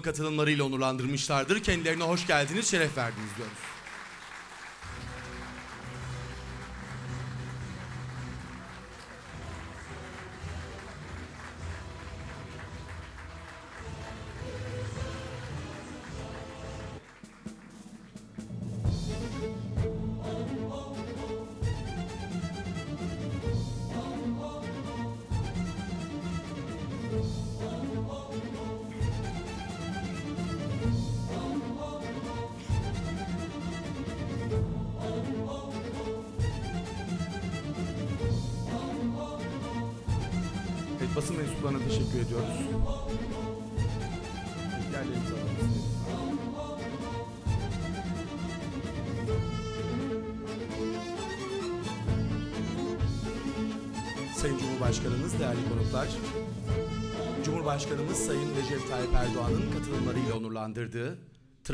katılımlarıyla onurlandırmışlardır. Kendilerine hoş geldiniz, şeref verdiniz diyoruz.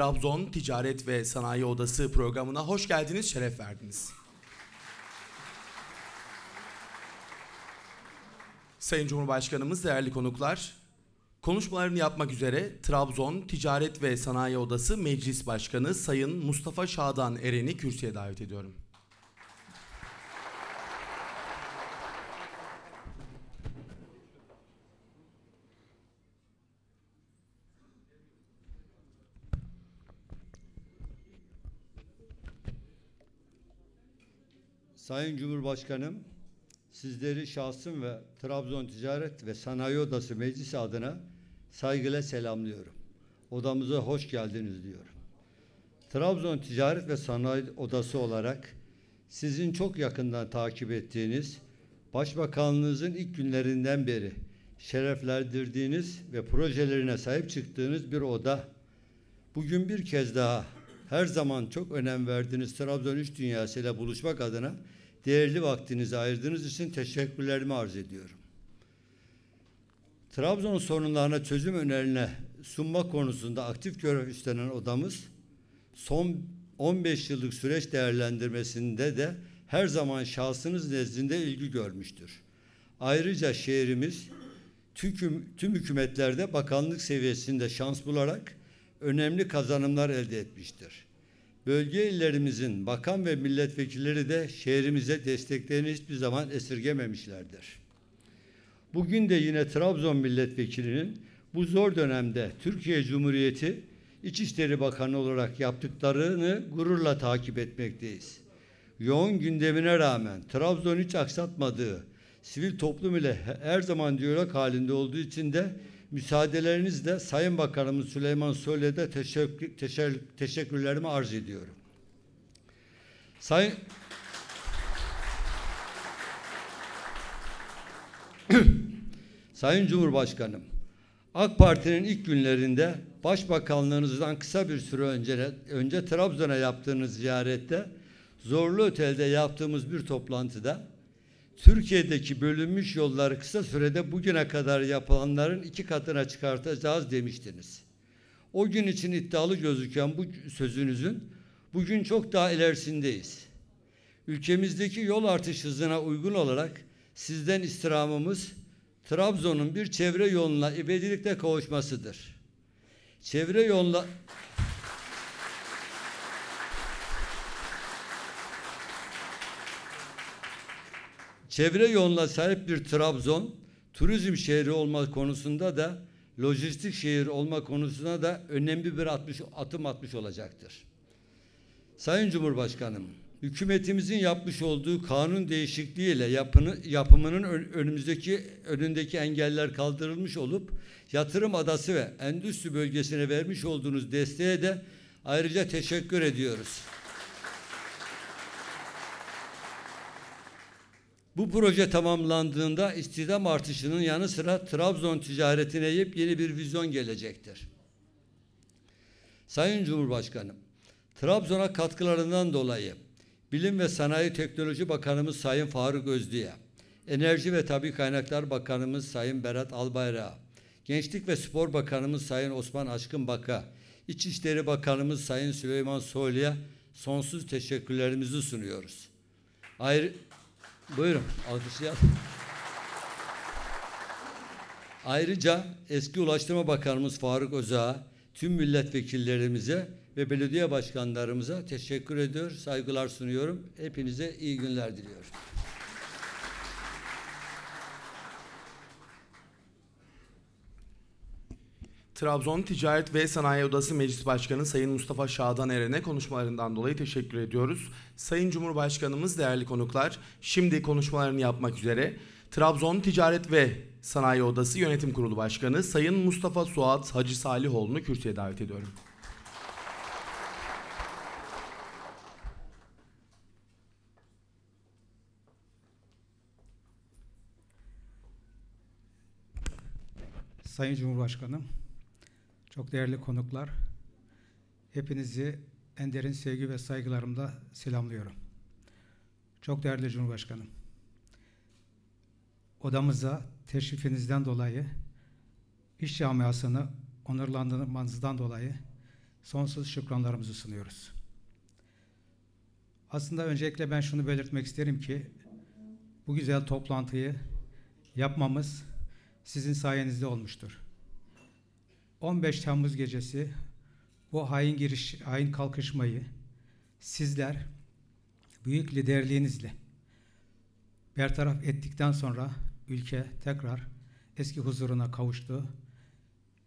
Trabzon Ticaret ve Sanayi Odası programına hoş geldiniz, şeref verdiniz. Sayın Cumhurbaşkanımız, değerli konuklar, konuşmalarını yapmak üzere Trabzon Ticaret ve Sanayi Odası Meclis Başkanı Sayın Mustafa Şadan Eren'i kürsüye davet ediyorum. Sayın Cumhurbaşkanım, sizleri şahsım ve Trabzon Ticaret ve Sanayi Odası Meclisi adına saygıyla selamlıyorum. Odamıza hoş geldiniz diyorum. Trabzon Ticaret ve Sanayi Odası olarak sizin çok yakından takip ettiğiniz, Başbakanlığınızın ilk günlerinden beri şereflendirdiğiniz ve projelerine sahip çıktığınız bir oda. Bugün bir kez daha her zaman çok önem verdiğiniz Trabzon Üç 3 dünyasıyla buluşmak adına değerli vaktinizi ayırdığınız için teşekkürlerimi arz ediyorum. Trabzon sorunlarına çözüm önerine sunma konusunda aktif görev üstlenen odamız son 15 yıllık süreç değerlendirmesinde de her zaman şahsınız nezdinde ilgi görmüştür. Ayrıca şehrimiz tüm, tüm hükümetlerde bakanlık seviyesinde şans bularak önemli kazanımlar elde etmiştir. Bölge illerimizin bakan ve milletvekilleri de şehrimize desteklerini hiçbir zaman esirgememişlerdir. Bugün de yine Trabzon milletvekilinin bu zor dönemde Türkiye Cumhuriyeti İçişleri Bakanı olarak yaptıklarını gururla takip etmekteyiz. Yoğun gündemine rağmen Trabzon hiç aksatmadığı sivil toplum ile her zaman diyalog halinde olduğu için de Müsaadelerinizle Sayın Bakanımız Süleyman Soylu'ya da teşekkür, teşekkür, teşekkürlerimi arz ediyorum. Sayın Sayın Cumhurbaşkanım, AK Parti'nin ilk günlerinde başbakanlığınızdan kısa bir süre önce, önce Trabzon'a yaptığınız ziyarette Zorlu Otel'de yaptığımız bir toplantıda Türkiye'deki bölünmüş yolları kısa sürede bugüne kadar yapılanların iki katına çıkartacağız demiştiniz. O gün için iddialı gözüken bu sözünüzün bugün çok daha ilerisindeyiz. Ülkemizdeki yol artış hızına uygun olarak sizden istirhamımız Trabzon'un bir çevre yoluna ebedilikte kavuşmasıdır. Çevre yoluna Çevre yoluna sahip bir Trabzon, turizm şehri olma konusunda da lojistik şehir olma konusuna da önemli bir atmış, atım atmış olacaktır. Sayın Cumhurbaşkanım, hükümetimizin yapmış olduğu kanun değişikliğiyle yapını, yapımının önümüzdeki önündeki engeller kaldırılmış olup yatırım adası ve endüstri bölgesine vermiş olduğunuz desteğe de ayrıca teşekkür ediyoruz. Bu proje tamamlandığında istihdam artışının yanı sıra Trabzon ticaretine yepyeni bir vizyon gelecektir. Sayın Cumhurbaşkanım, Trabzon'a katkılarından dolayı Bilim ve Sanayi Teknoloji Bakanımız Sayın Faruk Özlü'ye, Enerji ve Tabi Kaynaklar Bakanımız Sayın Berat Albayrak'a, Gençlik ve Spor Bakanımız Sayın Osman Aşkın Baka, İçişleri Bakanımız Sayın Süleyman Soylu'ya sonsuz teşekkürlerimizi sunuyoruz. Ayrıca Buyurun alkışlayalım. Ayrıca eski Ulaştırma Bakanımız Faruk Özağ'a, tüm milletvekillerimize ve belediye başkanlarımıza teşekkür ediyor, saygılar sunuyorum. Hepinize iyi günler diliyorum. Trabzon Ticaret ve Sanayi Odası Meclis Başkanı Sayın Mustafa Şadan Eren'e konuşmalarından dolayı teşekkür ediyoruz. Sayın Cumhurbaşkanımız, değerli konuklar, şimdi konuşmalarını yapmak üzere Trabzon Ticaret ve Sanayi Odası Yönetim Kurulu Başkanı Sayın Mustafa Suat Hacı Salihoğlu'nu kürsüye davet ediyorum. Sayın Cumhurbaşkanım, çok değerli konuklar, hepinizi en derin sevgi ve saygılarımla selamlıyorum. Çok değerli Cumhurbaşkanım, odamıza teşrifinizden dolayı, iş camiasını onurlandırmanızdan dolayı sonsuz şükranlarımızı sunuyoruz. Aslında öncelikle ben şunu belirtmek isterim ki, bu güzel toplantıyı yapmamız sizin sayenizde olmuştur. 15 Temmuz gecesi bu hain giriş, hain kalkışmayı sizler büyük liderliğinizle bertaraf ettikten sonra ülke tekrar eski huzuruna kavuştu.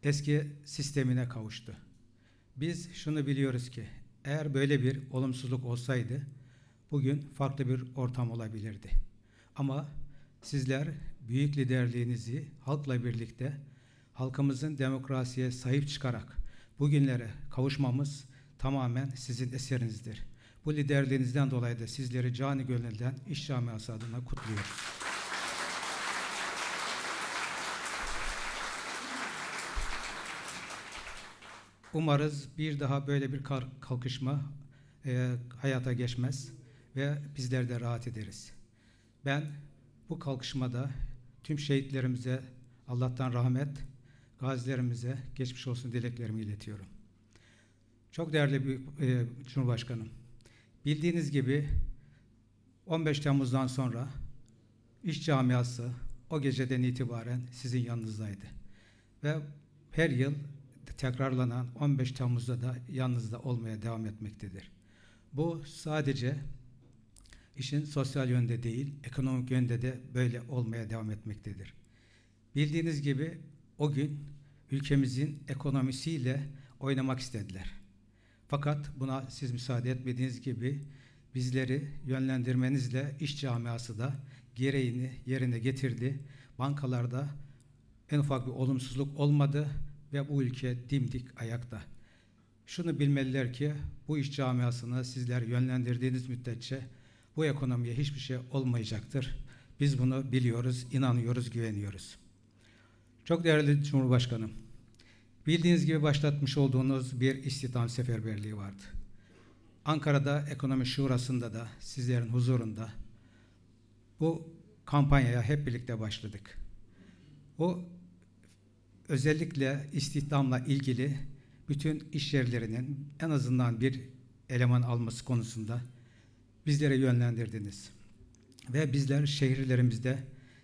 Eski sistemine kavuştu. Biz şunu biliyoruz ki eğer böyle bir olumsuzluk olsaydı bugün farklı bir ortam olabilirdi. Ama sizler büyük liderliğinizi halkla birlikte halkımızın demokrasiye sahip çıkarak bugünlere kavuşmamız tamamen sizin eserinizdir. Bu liderliğinizden dolayı da sizleri cani gönülden iş camiası adına kutluyoruz. Umarız bir daha böyle bir kalkışma e, hayata geçmez ve bizler de rahat ederiz. Ben bu kalkışmada tüm şehitlerimize Allah'tan rahmet, gazilerimize geçmiş olsun dileklerimi iletiyorum. Çok değerli bir e, Cumhurbaşkanım, bildiğiniz gibi 15 Temmuz'dan sonra iş camiası o geceden itibaren sizin yanınızdaydı. Ve her yıl tekrarlanan 15 Temmuz'da da yanınızda olmaya devam etmektedir. Bu sadece işin sosyal yönde değil, ekonomik yönde de böyle olmaya devam etmektedir. Bildiğiniz gibi o gün ülkemizin ekonomisiyle oynamak istediler. Fakat buna siz müsaade etmediğiniz gibi bizleri yönlendirmenizle iş camiası da gereğini yerine getirdi. Bankalarda en ufak bir olumsuzluk olmadı ve bu ülke dimdik ayakta. Şunu bilmeliler ki bu iş camiasını sizler yönlendirdiğiniz müddetçe bu ekonomiye hiçbir şey olmayacaktır. Biz bunu biliyoruz, inanıyoruz, güveniyoruz. Çok değerli Cumhurbaşkanım, bildiğiniz gibi başlatmış olduğunuz bir istihdam seferberliği vardı. Ankara'da Ekonomi Şurası'nda da sizlerin huzurunda bu kampanyaya hep birlikte başladık. O özellikle istihdamla ilgili bütün iş yerlerinin en azından bir eleman alması konusunda bizlere yönlendirdiniz. Ve bizler şehirlerimizde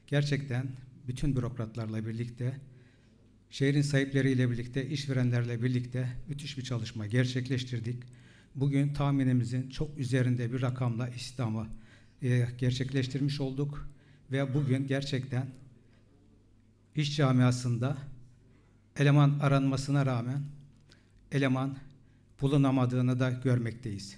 gerçekten bütün bürokratlarla birlikte, şehrin sahipleriyle birlikte, işverenlerle birlikte müthiş bir çalışma gerçekleştirdik. Bugün tahminimizin çok üzerinde bir rakamla istihdamı e, gerçekleştirmiş olduk ve bugün gerçekten iş camiasında eleman aranmasına rağmen eleman bulunamadığını da görmekteyiz.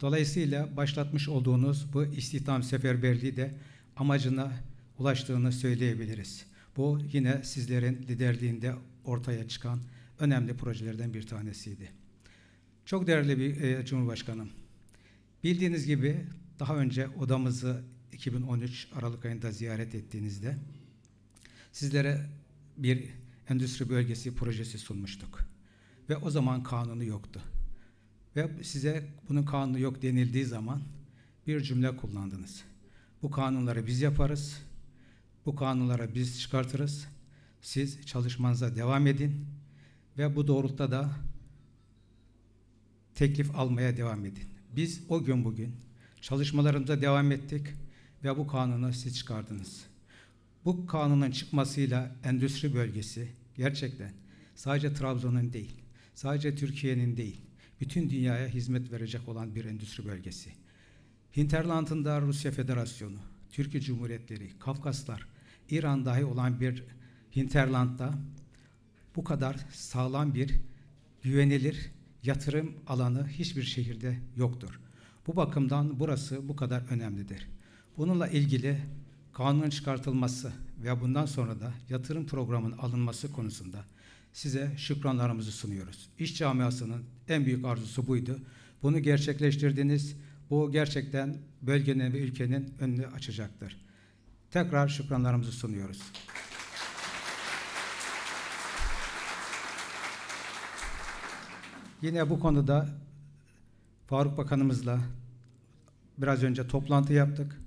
Dolayısıyla başlatmış olduğunuz bu istihdam seferberliği de amacına ulaştığını söyleyebiliriz. Bu yine sizlerin liderliğinde ortaya çıkan önemli projelerden bir tanesiydi. Çok değerli bir e, Cumhurbaşkanım. Bildiğiniz gibi daha önce odamızı 2013 Aralık ayında ziyaret ettiğinizde sizlere bir endüstri bölgesi projesi sunmuştuk. Ve o zaman kanunu yoktu. Ve size bunun kanunu yok denildiği zaman bir cümle kullandınız. Bu kanunları biz yaparız. Bu kanunları biz çıkartırız. Siz çalışmanıza devam edin ve bu doğrultuda da teklif almaya devam edin. Biz o gün bugün çalışmalarımıza devam ettik ve bu kanunu siz çıkardınız. Bu kanunun çıkmasıyla endüstri bölgesi gerçekten sadece Trabzon'un değil, sadece Türkiye'nin değil, bütün dünyaya hizmet verecek olan bir endüstri bölgesi. Hinterland'ında Rusya Federasyonu, Türkiye Cumhuriyetleri, Kafkaslar, İran dahi olan bir Hinterland'da bu kadar sağlam bir güvenilir yatırım alanı hiçbir şehirde yoktur. Bu bakımdan burası bu kadar önemlidir. Bununla ilgili kanun çıkartılması ve bundan sonra da yatırım programının alınması konusunda size şükranlarımızı sunuyoruz. İş camiasının en büyük arzusu buydu. Bunu gerçekleştirdiniz. Bu gerçekten bölgenin ve ülkenin önünü açacaktır. Tekrar şükranlarımızı sunuyoruz. Yine bu konuda Faruk Bakanımızla biraz önce toplantı yaptık.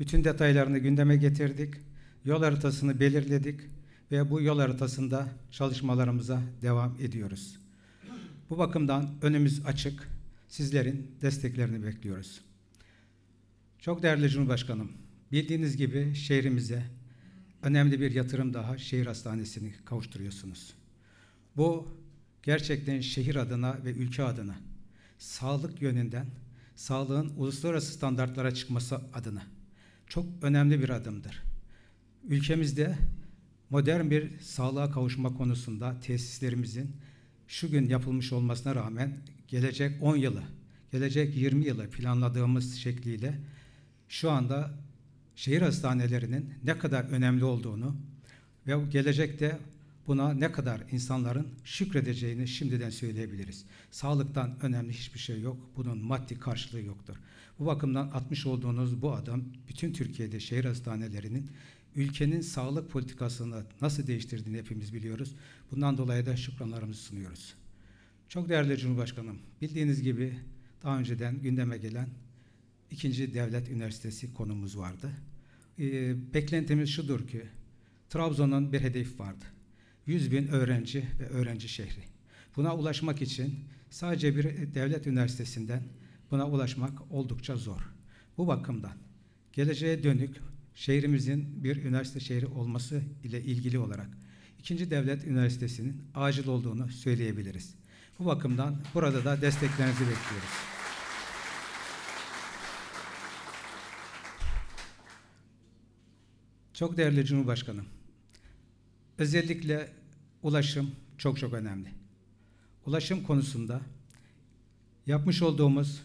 Bütün detaylarını gündeme getirdik. Yol haritasını belirledik ve bu yol haritasında çalışmalarımıza devam ediyoruz. Bu bakımdan önümüz açık. Sizlerin desteklerini bekliyoruz. Çok değerli Cumhurbaşkanım, bildiğiniz gibi şehrimize önemli bir yatırım daha şehir hastanesini kavuşturuyorsunuz. Bu gerçekten şehir adına ve ülke adına sağlık yönünden sağlığın uluslararası standartlara çıkması adına çok önemli bir adımdır. Ülkemizde modern bir sağlığa kavuşma konusunda tesislerimizin şu gün yapılmış olmasına rağmen gelecek 10 yılı, gelecek 20 yılı planladığımız şekliyle şu anda şehir hastanelerinin ne kadar önemli olduğunu ve gelecekte buna ne kadar insanların şükredeceğini şimdiden söyleyebiliriz. Sağlıktan önemli hiçbir şey yok. Bunun maddi karşılığı yoktur. Bu bakımdan atmış olduğunuz bu adım bütün Türkiye'de şehir hastanelerinin ülkenin sağlık politikasını nasıl değiştirdiğini hepimiz biliyoruz. Bundan dolayı da şükranlarımızı sunuyoruz. Çok değerli Cumhurbaşkanım, bildiğiniz gibi daha önceden gündeme gelen ikinci devlet üniversitesi konumuz vardı. Ee, beklentimiz şudur ki, Trabzon'un bir hedefi vardı. 100 bin öğrenci ve öğrenci şehri. Buna ulaşmak için sadece bir devlet üniversitesinden buna ulaşmak oldukça zor. Bu bakımdan geleceğe dönük şehrimizin bir üniversite şehri olması ile ilgili olarak ikinci devlet üniversitesinin acil olduğunu söyleyebiliriz. Bu bakımdan burada da desteklerinizi bekliyoruz. Çok değerli Cumhurbaşkanım, özellikle ulaşım çok çok önemli. Ulaşım konusunda yapmış olduğumuz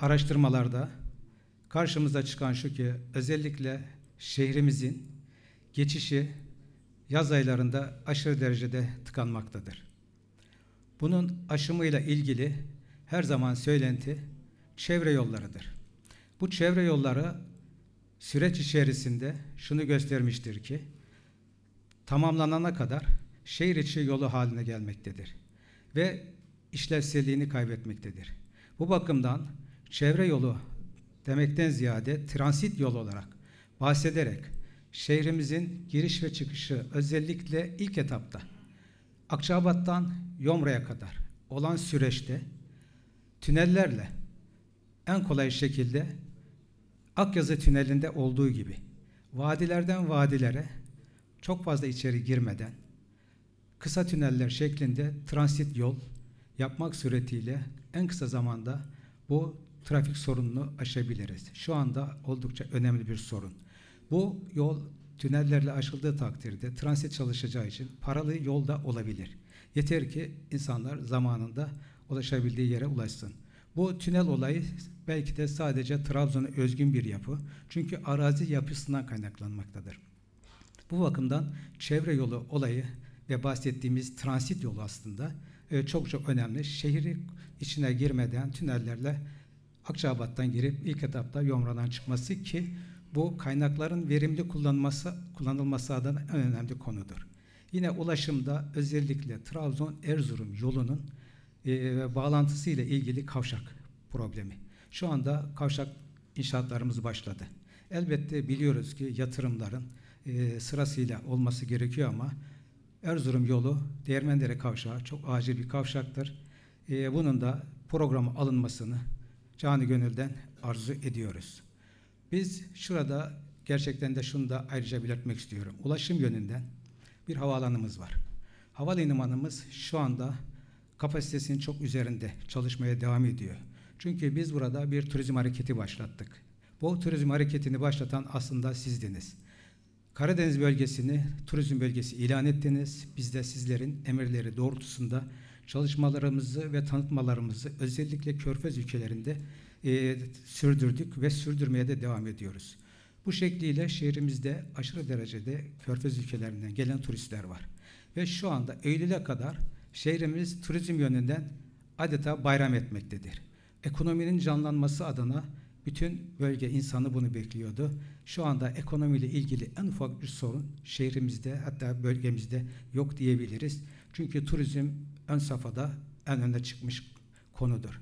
araştırmalarda karşımıza çıkan şu ki özellikle şehrimizin geçişi yaz aylarında aşırı derecede tıkanmaktadır. Bunun aşımıyla ilgili her zaman söylenti çevre yollarıdır. Bu çevre yolları süreç içerisinde şunu göstermiştir ki tamamlanana kadar şehir içi yolu haline gelmektedir ve işlevselliğini kaybetmektedir. Bu bakımdan çevre yolu demekten ziyade transit yol olarak bahsederek şehrimizin giriş ve çıkışı özellikle ilk etapta Akçabat'tan Yomra'ya kadar olan süreçte tünellerle en kolay şekilde Akyazı Tüneli'nde olduğu gibi vadilerden vadilere çok fazla içeri girmeden kısa tüneller şeklinde transit yol yapmak suretiyle en kısa zamanda bu trafik sorununu aşabiliriz. Şu anda oldukça önemli bir sorun. Bu yol tünellerle aşıldığı takdirde transit çalışacağı için paralı yolda olabilir. Yeter ki insanlar zamanında ulaşabildiği yere ulaşsın. Bu tünel olayı belki de sadece Trabzon'a özgün bir yapı. Çünkü arazi yapısından kaynaklanmaktadır. Bu bakımdan çevre yolu olayı ve bahsettiğimiz transit yolu aslında çok e, çok önemli. Şehri içine girmeden tünellerle Akçabat'tan girip ilk etapta Yomra'dan çıkması ki bu kaynakların verimli kullanılması, kullanılması adına en önemli konudur. Yine ulaşımda özellikle Trabzon-Erzurum yolunun e, bağlantısı ile ilgili kavşak problemi. Şu anda kavşak inşaatlarımız başladı. Elbette biliyoruz ki yatırımların e, sırasıyla olması gerekiyor ama Erzurum yolu Değirmendere kavşağı çok acil bir kavşaktır. E, bunun da programa alınmasını canı gönülden arzu ediyoruz. Biz şurada gerçekten de şunu da ayrıca belirtmek istiyorum. Ulaşım yönünden bir havaalanımız var. Havalimanımız şu anda kapasitesinin çok üzerinde çalışmaya devam ediyor. Çünkü biz burada bir turizm hareketi başlattık. Bu turizm hareketini başlatan aslında sizdiniz. Karadeniz bölgesini turizm bölgesi ilan ettiniz. Biz de sizlerin emirleri doğrultusunda çalışmalarımızı ve tanıtmalarımızı özellikle Körfez ülkelerinde e, sürdürdük ve sürdürmeye de devam ediyoruz. Bu şekliyle şehrimizde aşırı derecede Körfez ülkelerinden gelen turistler var. Ve şu anda Eylül'e kadar şehrimiz turizm yönünden adeta bayram etmektedir. Ekonominin canlanması adına bütün bölge insanı bunu bekliyordu. Şu anda ekonomiyle ilgili en ufak bir sorun şehrimizde hatta bölgemizde yok diyebiliriz. Çünkü turizm ön safhada en öne çıkmış konudur.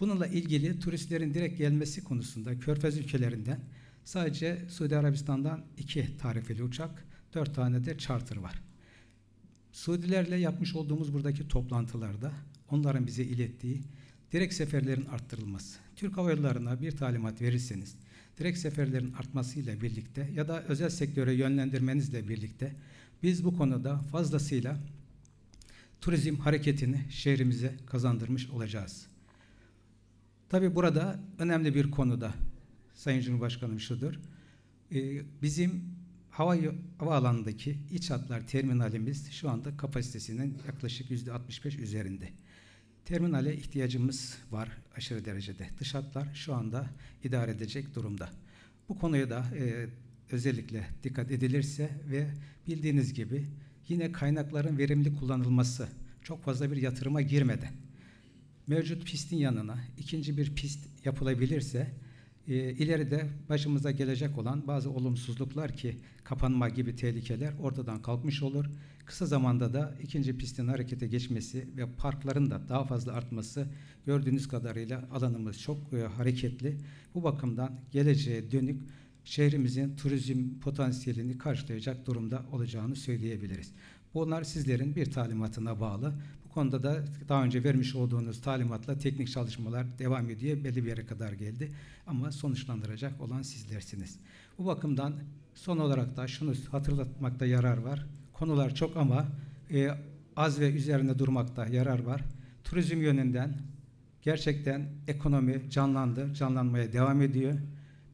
Bununla ilgili turistlerin direkt gelmesi konusunda Körfez ülkelerinden sadece Suudi Arabistan'dan iki tarifeli uçak, dört tane de charter var. Suudilerle yapmış olduğumuz buradaki toplantılarda onların bize ilettiği direkt seferlerin arttırılması. Türk Hava Yolları'na bir talimat verirseniz direkt seferlerin artmasıyla birlikte ya da özel sektöre yönlendirmenizle birlikte biz bu konuda fazlasıyla turizm hareketini şehrimize kazandırmış olacağız. Tabii burada önemli bir konuda Sayın Cumhurbaşkanım şudur. Ee, bizim hava havaalanındaki iç hatlar terminalimiz şu anda kapasitesinin yaklaşık yüzde 65 üzerinde. Terminale ihtiyacımız var aşırı derecede. Dış hatlar şu anda idare edecek durumda. Bu konuya da e, özellikle dikkat edilirse ve bildiğiniz gibi yine kaynakların verimli kullanılması, çok fazla bir yatırıma girmeden mevcut pistin yanına ikinci bir pist yapılabilirse e, ileride başımıza gelecek olan bazı olumsuzluklar ki kapanma gibi tehlikeler ortadan kalkmış olur. Kısa zamanda da ikinci pistin harekete geçmesi ve parkların da daha fazla artması gördüğünüz kadarıyla alanımız çok e, hareketli. Bu bakımdan geleceğe dönük şehrimizin turizm potansiyelini karşılayacak durumda olacağını söyleyebiliriz. Bunlar sizlerin bir talimatına bağlı. Bu konuda da daha önce vermiş olduğunuz talimatla teknik çalışmalar devam ediyor. Belli bir yere kadar geldi ama sonuçlandıracak olan sizlersiniz. Bu bakımdan son olarak da şunu hatırlatmakta yarar var. Konular çok ama e, az ve üzerinde durmakta yarar var. Turizm yönünden gerçekten ekonomi canlandı, canlanmaya devam ediyor.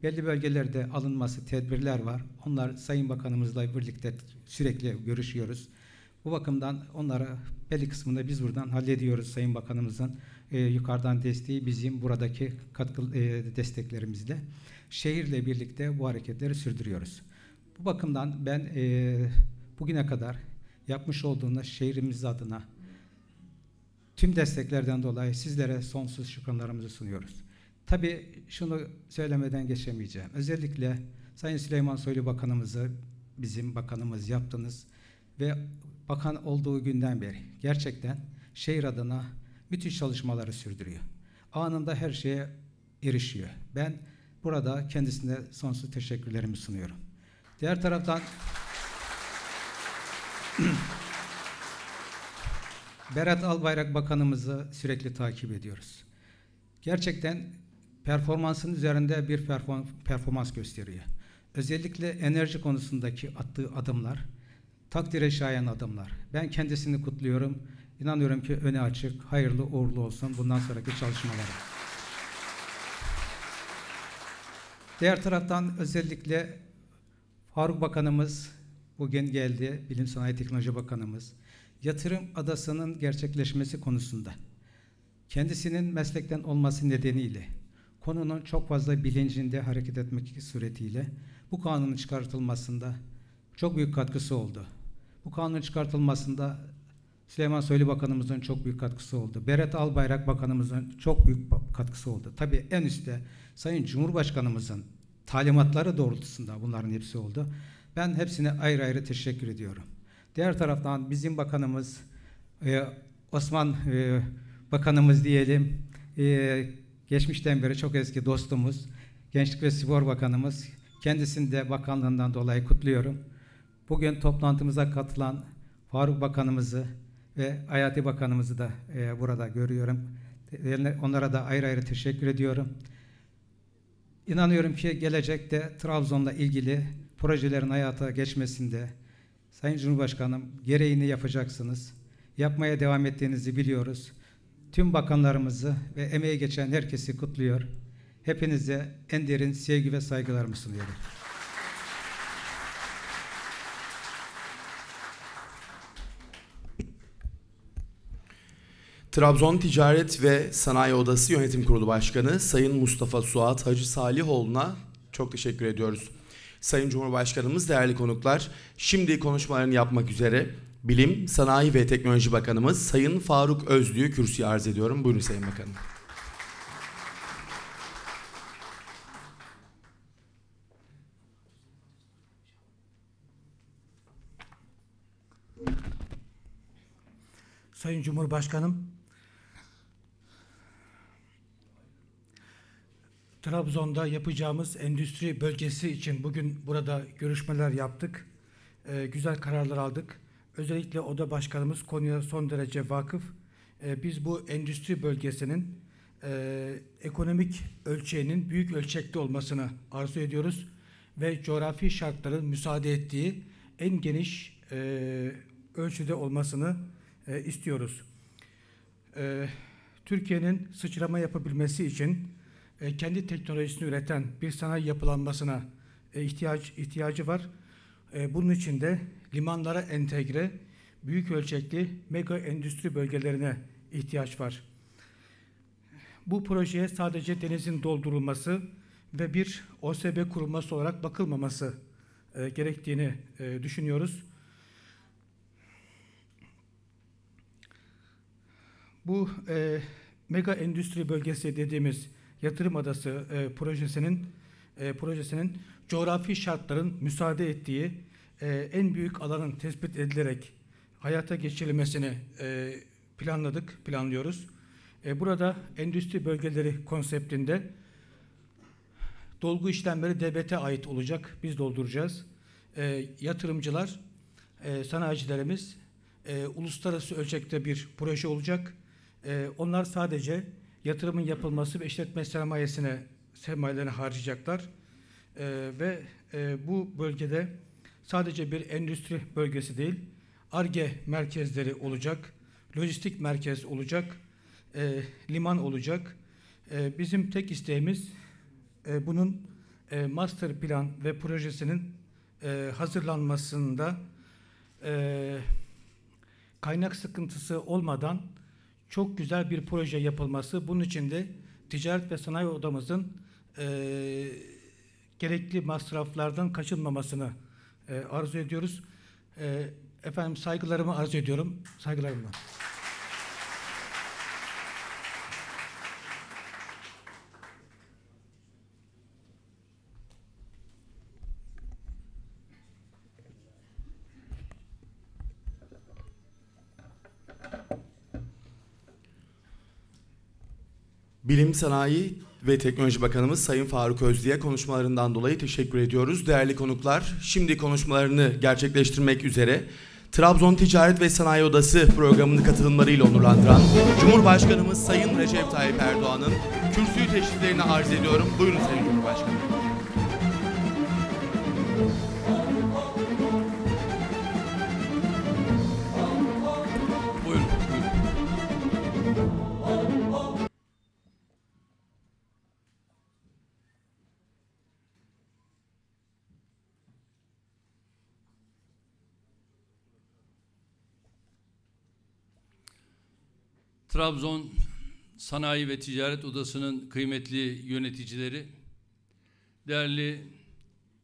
Belli bölgelerde alınması tedbirler var. Onlar Sayın Bakanımızla birlikte sürekli görüşüyoruz. Bu bakımdan onlara belli kısmında biz buradan hallediyoruz Sayın Bakanımızın e, yukarıdan desteği bizim buradaki katkı e, desteklerimizle. Şehirle birlikte bu hareketleri sürdürüyoruz. Bu bakımdan ben e, bugüne kadar yapmış olduğuna şehrimiz adına tüm desteklerden dolayı sizlere sonsuz şükranlarımızı sunuyoruz. Tabii şunu söylemeden geçemeyeceğim. Özellikle Sayın Süleyman Soylu Bakanımızı bizim bakanımız yaptınız ve bakan olduğu günden beri gerçekten şehir adına müthiş çalışmaları sürdürüyor. Anında her şeye erişiyor. Ben burada kendisine sonsuz teşekkürlerimi sunuyorum. Diğer taraftan Berat Albayrak Bakanımızı sürekli takip ediyoruz. Gerçekten performansın üzerinde bir performans gösteriyor. Özellikle enerji konusundaki attığı adımlar, takdire şayan adımlar. Ben kendisini kutluyorum. İnanıyorum ki öne açık, hayırlı uğurlu olsun bundan sonraki çalışmaları. Diğer taraftan özellikle Faruk Bakanımız bugün geldi, Bilim Sanayi Teknoloji Bakanımız. Yatırım adasının gerçekleşmesi konusunda kendisinin meslekten olması nedeniyle konunun çok fazla bilincinde hareket etmek suretiyle bu kanunun çıkartılmasında çok büyük katkısı oldu. Bu kanunun çıkartılmasında Süleyman Soylu Bakanımızın çok büyük katkısı oldu. Berat Albayrak Bakanımızın çok büyük katkısı oldu. Tabii en üstte Sayın Cumhurbaşkanımızın talimatları doğrultusunda bunların hepsi oldu. Ben hepsine ayrı ayrı teşekkür ediyorum. Diğer taraftan bizim bakanımız, e, Osman e, Bakanımız diyelim, e, geçmişten beri çok eski dostumuz, Gençlik ve Spor Bakanımız, kendisini de bakanlığından dolayı kutluyorum. Bugün toplantımıza katılan Faruk Bakanımızı ve Hayati Bakanımızı da e, burada görüyorum. Onlara da ayrı ayrı teşekkür ediyorum. İnanıyorum ki gelecekte Trabzon'la ilgili projelerin hayata geçmesinde Sayın Cumhurbaşkanım gereğini yapacaksınız. Yapmaya devam ettiğinizi biliyoruz tüm bakanlarımızı ve emeği geçen herkesi kutluyor. Hepinize en derin sevgi ve saygılarımı sunuyorum. Trabzon Ticaret ve Sanayi Odası Yönetim Kurulu Başkanı Sayın Mustafa Suat Hacı Salihoğlu'na çok teşekkür ediyoruz. Sayın Cumhurbaşkanımız, değerli konuklar, şimdi konuşmalarını yapmak üzere Bilim, Sanayi ve Teknoloji Bakanımız Sayın Faruk Özlü'yü kürsüye arz ediyorum. Buyurun Sayın Bakanım. Sayın Cumhurbaşkanım, Trabzon'da yapacağımız endüstri bölgesi için bugün burada görüşmeler yaptık. Ee, güzel kararlar aldık. Özellikle oda başkanımız konuya son derece vakıf. Ee, biz bu endüstri bölgesinin e, ekonomik ölçeğinin büyük ölçekte olmasını arzu ediyoruz ve coğrafi şartların müsaade ettiği en geniş e, ölçüde olmasını e, istiyoruz. E, Türkiye'nin sıçrama yapabilmesi için kendi teknolojisini üreten bir sanayi yapılanmasına ihtiyaç ihtiyacı var. bunun için de limanlara entegre, büyük ölçekli mega endüstri bölgelerine ihtiyaç var. Bu projeye sadece denizin doldurulması ve bir OSB kurulması olarak bakılmaması e, gerektiğini e, düşünüyoruz. Bu e, mega endüstri bölgesi dediğimiz yatırım adası e, projesinin e, projesinin coğrafi şartların müsaade ettiği e, en büyük alanın tespit edilerek hayata geçirilmesini e, planladık, planlıyoruz. E, burada endüstri bölgeleri konseptinde dolgu işlemleri DBT ait olacak. Biz dolduracağız. E, yatırımcılar, e, sanayicilerimiz e, uluslararası ölçekte bir proje olacak. E, onlar sadece yatırımın yapılması ve işletme sermayesine sermayelerini harcayacaklar. E, ve e, bu bölgede sadece bir endüstri bölgesi değil, ARGE merkezleri olacak, lojistik merkez olacak, e, liman olacak. E, bizim tek isteğimiz e, bunun e, master plan ve projesinin e, hazırlanmasında e, kaynak sıkıntısı olmadan çok güzel bir proje yapılması. Bunun için de Ticaret ve Sanayi Odamızın e, gerekli masraflardan kaçınmamasını e, arzu ediyoruz. E, efendim saygılarımı arzu ediyorum. Saygılarımla. Bilim Sanayi ve Teknoloji Bakanımız Sayın Faruk Özlü'ye konuşmalarından dolayı teşekkür ediyoruz. Değerli konuklar, şimdi konuşmalarını gerçekleştirmek üzere Trabzon Ticaret ve Sanayi Odası programını katılımlarıyla onurlandıran Cumhurbaşkanımız Sayın Recep Tayyip Erdoğan'ın kürsüyü teşriflerini arz ediyorum. Buyurun Sayın Cumhurbaşkanı. Trabzon Sanayi ve Ticaret Odası'nın kıymetli yöneticileri, değerli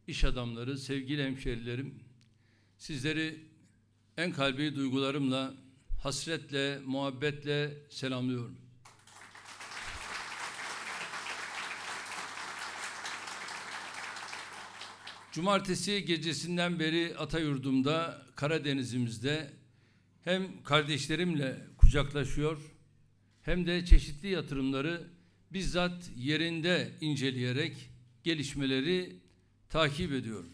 iş adamları, sevgili hemşerilerim, sizleri en kalbi duygularımla, hasretle, muhabbetle selamlıyorum. Cumartesi gecesinden beri Atayurdum'da, Karadeniz'imizde hem kardeşlerimle kucaklaşıyor, hem de çeşitli yatırımları bizzat yerinde inceleyerek gelişmeleri takip ediyorum.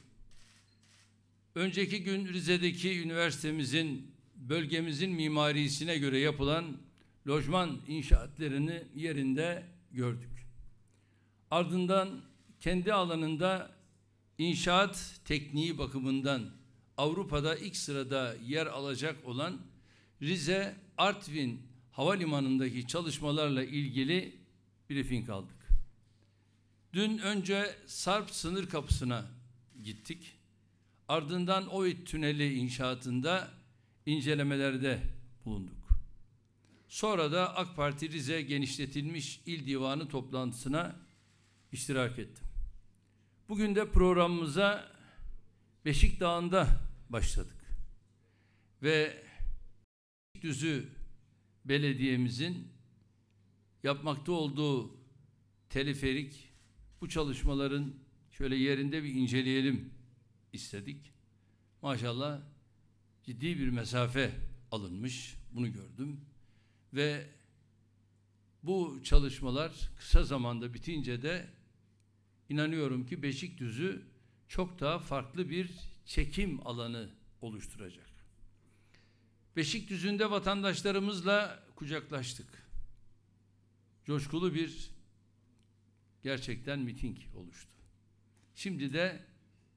Önceki gün Rize'deki üniversitemizin bölgemizin mimarisine göre yapılan lojman inşaatlarını yerinde gördük. Ardından kendi alanında inşaat tekniği bakımından Avrupa'da ilk sırada yer alacak olan Rize Artvin havalimanındaki çalışmalarla ilgili briefing aldık. Dün önce Sarp sınır kapısına gittik. Ardından Ovid tüneli inşaatında incelemelerde bulunduk. Sonra da AK Parti Rize genişletilmiş il divanı toplantısına iştirak ettim. Bugün de programımıza Beşik Dağı'nda başladık. Ve düzü belediyemizin yapmakta olduğu teleferik bu çalışmaların şöyle yerinde bir inceleyelim istedik. Maşallah ciddi bir mesafe alınmış. Bunu gördüm. Ve bu çalışmalar kısa zamanda bitince de inanıyorum ki Beşikdüzü çok daha farklı bir çekim alanı oluşturacak. Beşikdüzü'nde vatandaşlarımızla kucaklaştık. Coşkulu bir gerçekten miting oluştu. Şimdi de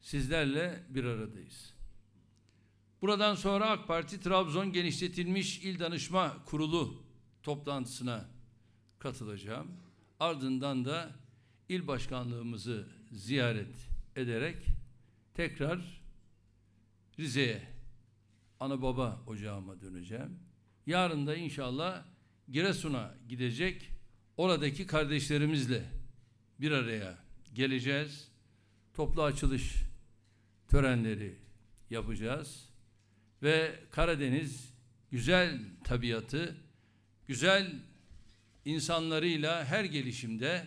sizlerle bir aradayız. Buradan sonra AK Parti Trabzon Genişletilmiş İl Danışma Kurulu toplantısına katılacağım. Ardından da il başkanlığımızı ziyaret ederek tekrar Rize'ye ana baba ocağıma döneceğim. Yarın da inşallah Giresun'a gidecek. Oradaki kardeşlerimizle bir araya geleceğiz. Toplu açılış törenleri yapacağız. Ve Karadeniz güzel tabiatı, güzel insanlarıyla her gelişimde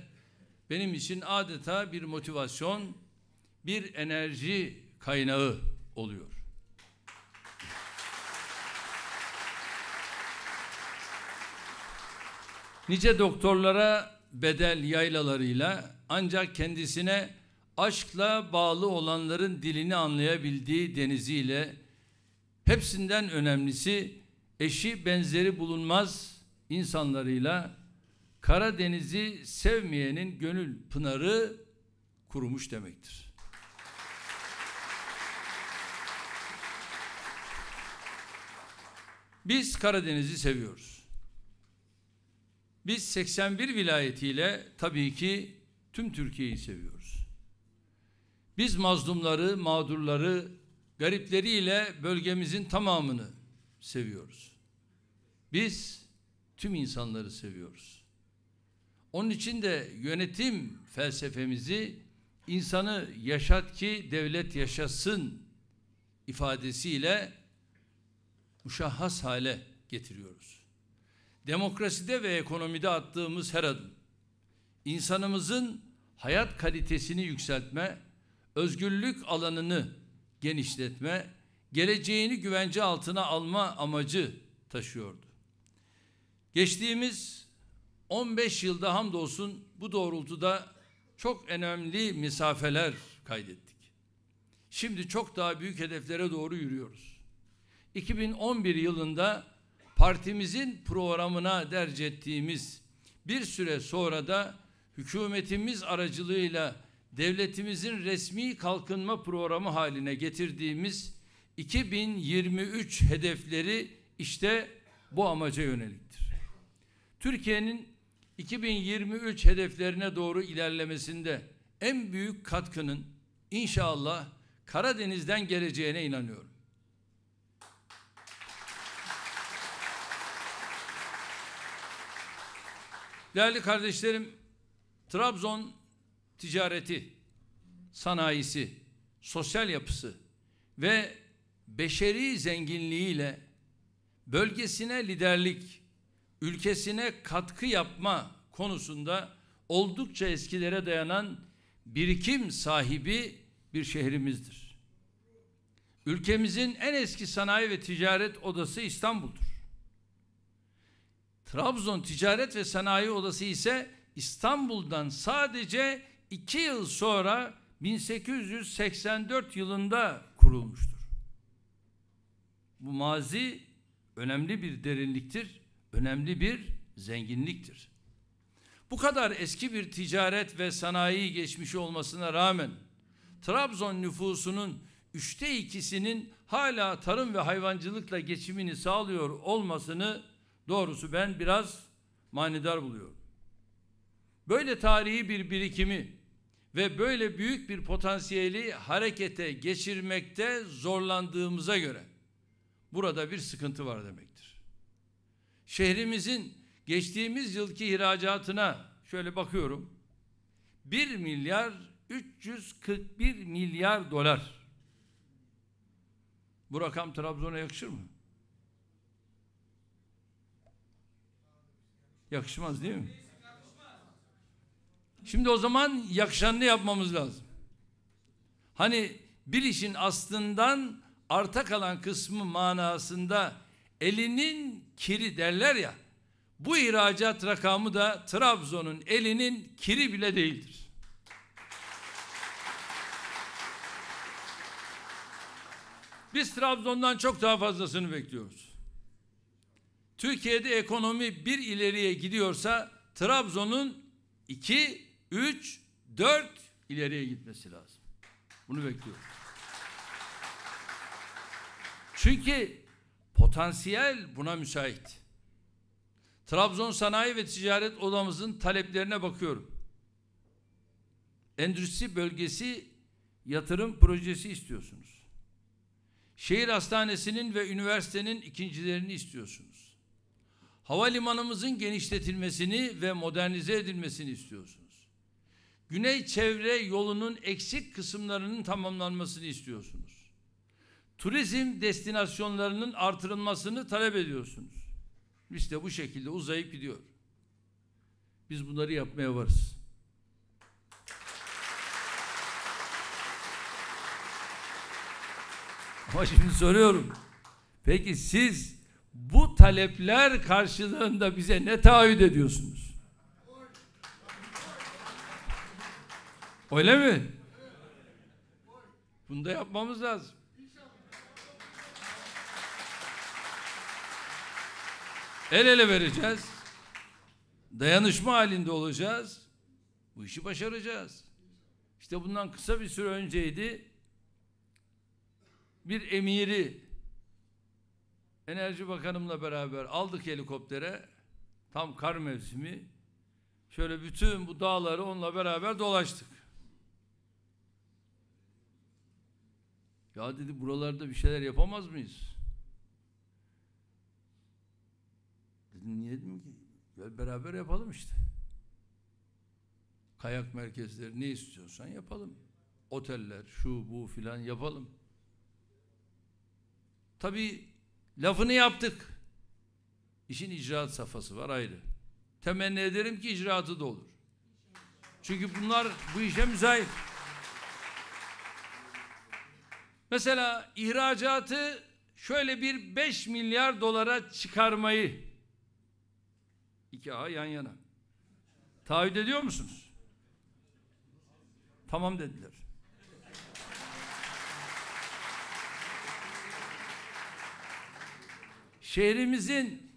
benim için adeta bir motivasyon, bir enerji kaynağı oluyor. Nice doktorlara bedel yaylalarıyla ancak kendisine aşkla bağlı olanların dilini anlayabildiği deniziyle hepsinden önemlisi eşi benzeri bulunmaz insanlarıyla Karadeniz'i sevmeyenin gönül pınarı kurumuş demektir. Biz Karadeniz'i seviyoruz. Biz 81 vilayetiyle tabii ki tüm Türkiye'yi seviyoruz. Biz mazlumları, mağdurları, garipleriyle bölgemizin tamamını seviyoruz. Biz tüm insanları seviyoruz. Onun için de yönetim felsefemizi insanı yaşat ki devlet yaşasın ifadesiyle muşahhas hale getiriyoruz. Demokraside ve ekonomide attığımız her adım, insanımızın hayat kalitesini yükseltme, özgürlük alanını genişletme, geleceğini güvence altına alma amacı taşıyordu. Geçtiğimiz 15 yılda hamdolsun bu doğrultuda çok önemli misafeler kaydettik. Şimdi çok daha büyük hedeflere doğru yürüyoruz. 2011 yılında partimizin programına derc ettiğimiz bir süre sonra da hükümetimiz aracılığıyla devletimizin resmi kalkınma programı haline getirdiğimiz 2023 hedefleri işte bu amaca yöneliktir. Türkiye'nin 2023 hedeflerine doğru ilerlemesinde en büyük katkının inşallah Karadeniz'den geleceğine inanıyorum. Değerli kardeşlerim, Trabzon ticareti, sanayisi, sosyal yapısı ve beşeri zenginliğiyle bölgesine liderlik, ülkesine katkı yapma konusunda oldukça eskilere dayanan birikim sahibi bir şehrimizdir. Ülkemizin en eski sanayi ve ticaret odası İstanbul'dur. Trabzon Ticaret ve Sanayi Odası ise İstanbul'dan sadece iki yıl sonra 1884 yılında kurulmuştur. Bu mazi önemli bir derinliktir, önemli bir zenginliktir. Bu kadar eski bir ticaret ve sanayi geçmişi olmasına rağmen Trabzon nüfusunun üçte ikisinin hala tarım ve hayvancılıkla geçimini sağlıyor olmasını Doğrusu ben biraz manidar buluyorum. Böyle tarihi bir birikimi ve böyle büyük bir potansiyeli harekete geçirmekte zorlandığımıza göre burada bir sıkıntı var demektir. Şehrimizin geçtiğimiz yılki ihracatına şöyle bakıyorum. 1 milyar 341 milyar dolar. Bu rakam Trabzon'a yakışır mı? Yakışmaz değil mi? Şimdi o zaman yakışanını yapmamız lazım. Hani bir işin aslından arta kalan kısmı manasında elinin kiri derler ya. Bu ihracat rakamı da Trabzon'un elinin kiri bile değildir. Biz Trabzon'dan çok daha fazlasını bekliyoruz. Türkiye'de ekonomi bir ileriye gidiyorsa Trabzon'un iki, üç, dört ileriye gitmesi lazım. Bunu bekliyorum. Çünkü potansiyel buna müsait. Trabzon Sanayi ve Ticaret Odamızın taleplerine bakıyorum. Endüstri bölgesi yatırım projesi istiyorsunuz. Şehir hastanesinin ve üniversitenin ikincilerini istiyorsunuz havalimanımızın genişletilmesini ve modernize edilmesini istiyorsunuz. Güney çevre yolunun eksik kısımlarının tamamlanmasını istiyorsunuz. Turizm destinasyonlarının artırılmasını talep ediyorsunuz. İşte bu şekilde uzayıp gidiyor. Biz bunları yapmaya varız. Ama şimdi soruyorum. Peki siz bu talepler karşılığında bize ne taahhüt ediyorsunuz? Öyle mi? Bunu da yapmamız lazım. El ele vereceğiz. Dayanışma halinde olacağız. Bu işi başaracağız. İşte bundan kısa bir süre önceydi bir emiri Enerji Bakanımla beraber aldık helikoptere. Tam kar mevsimi. Şöyle bütün bu dağları onunla beraber dolaştık. Ya dedi buralarda bir şeyler yapamaz mıyız? Dedim niye dedim ki? Ya beraber yapalım işte. Kayak merkezleri ne istiyorsan yapalım. Oteller şu bu filan yapalım. Tabii Lafını yaptık. İşin icraat safhası var ayrı. Temenni ederim ki icraatı da olur. Çünkü bunlar bu işe müzayif. Mesela ihracatı şöyle bir 5 milyar dolara çıkarmayı iki ağa yan yana taahhüt ediyor musunuz? Tamam dediler. şehrimizin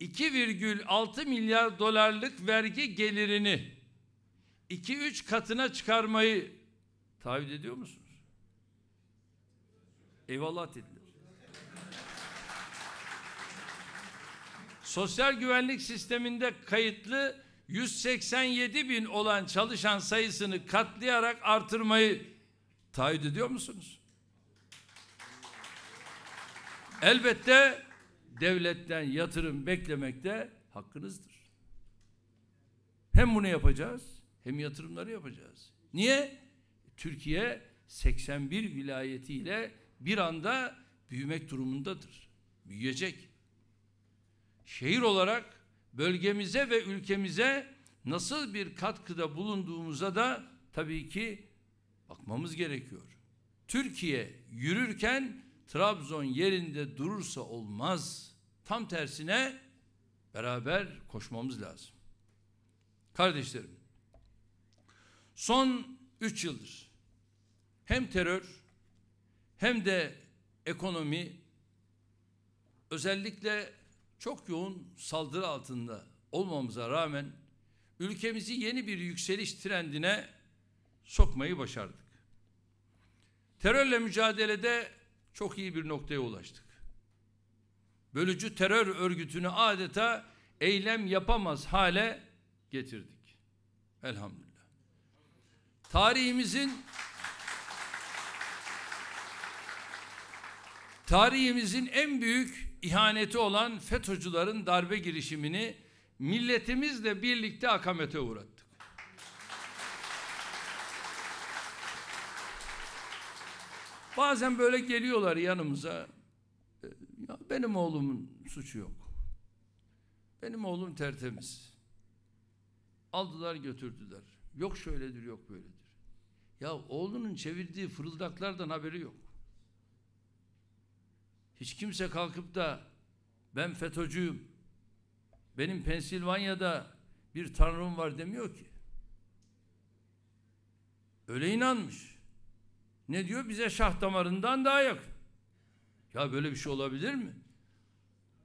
2,6 milyar dolarlık vergi gelirini 2-3 katına çıkarmayı taahhüt ediyor musunuz? Eyvallah dediler. Sosyal güvenlik sisteminde kayıtlı 187 bin olan çalışan sayısını katlayarak artırmayı taahhüt ediyor musunuz? Elbette devletten yatırım beklemek de hakkınızdır. Hem bunu yapacağız hem yatırımları yapacağız. Niye? Türkiye 81 vilayetiyle bir anda büyümek durumundadır. Büyüyecek. Şehir olarak bölgemize ve ülkemize nasıl bir katkıda bulunduğumuza da tabii ki bakmamız gerekiyor. Türkiye yürürken Trabzon yerinde durursa olmaz. Tam tersine beraber koşmamız lazım. Kardeşlerim, son 3 yıldır hem terör hem de ekonomi özellikle çok yoğun saldırı altında olmamıza rağmen ülkemizi yeni bir yükseliş trendine sokmayı başardık. Terörle mücadelede çok iyi bir noktaya ulaştık. Bölücü terör örgütünü adeta eylem yapamaz hale getirdik. Elhamdülillah. Tarihimizin tarihimizin en büyük ihaneti olan FETÖ'cülerin darbe girişimini milletimizle birlikte akamete uğrattı. Bazen böyle geliyorlar yanımıza. E, ya benim oğlumun suçu yok. Benim oğlum tertemiz. Aldılar götürdüler. Yok şöyledir yok böyledir. Ya oğlunun çevirdiği fırıldaklardan haberi yok. Hiç kimse kalkıp da ben FETÖ'cüyüm. Benim Pensilvanya'da bir tanrım var demiyor ki. Öyle inanmış. Ne diyor? Bize şah damarından daha yakın. Ya böyle bir şey olabilir mi?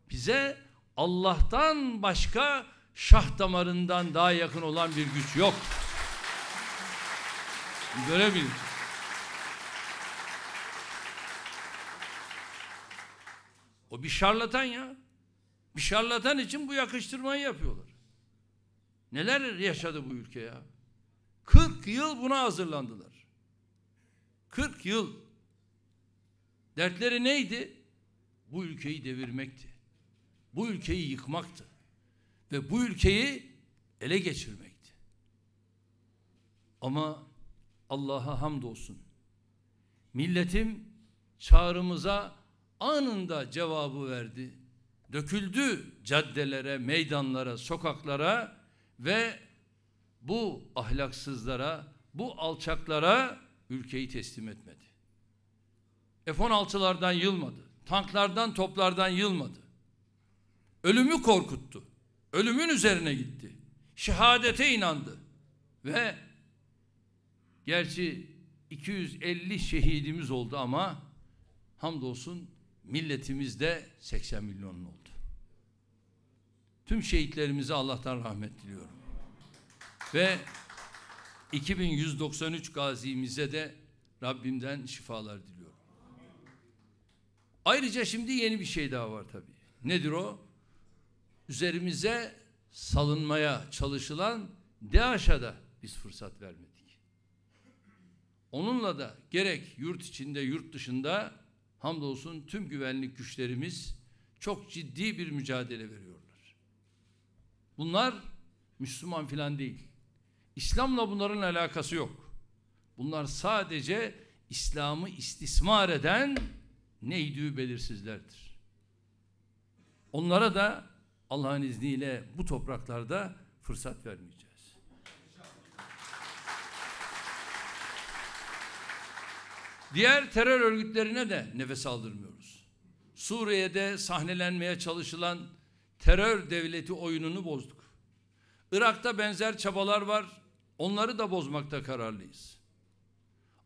Bize Allah'tan başka şah damarından daha yakın olan bir güç yok. Böyle O bir şarlatan ya. Bir şarlatan için bu yakıştırmayı yapıyorlar. Neler yaşadı bu ülke ya? 40 yıl buna hazırlandılar. 40 yıl dertleri neydi? Bu ülkeyi devirmekti. Bu ülkeyi yıkmaktı. Ve bu ülkeyi ele geçirmekti. Ama Allah'a hamdolsun. Milletim çağrımıza anında cevabı verdi. Döküldü caddelere, meydanlara, sokaklara ve bu ahlaksızlara, bu alçaklara ülkeyi teslim etmedi. F-16'lardan yılmadı. Tanklardan, toplardan yılmadı. Ölümü korkuttu. Ölümün üzerine gitti. Şehadete inandı. Ve gerçi 250 şehidimiz oldu ama hamdolsun milletimiz de 80 milyonun oldu. Tüm şehitlerimize Allah'tan rahmet diliyorum. Ve 2193 gazimize de Rabbimden şifalar diliyorum. Ayrıca şimdi yeni bir şey daha var tabii. Nedir o? Üzerimize salınmaya çalışılan DAEŞ'a da biz fırsat vermedik. Onunla da gerek yurt içinde yurt dışında hamdolsun tüm güvenlik güçlerimiz çok ciddi bir mücadele veriyorlar. Bunlar Müslüman filan değil. İslam'la bunların alakası yok. Bunlar sadece İslam'ı istismar eden neydi belirsizlerdir. Onlara da Allah'ın izniyle bu topraklarda fırsat vermeyeceğiz. Diğer terör örgütlerine de nefes aldırmıyoruz. Suriye'de sahnelenmeye çalışılan terör devleti oyununu bozduk. Irak'ta benzer çabalar var. Onları da bozmakta kararlıyız.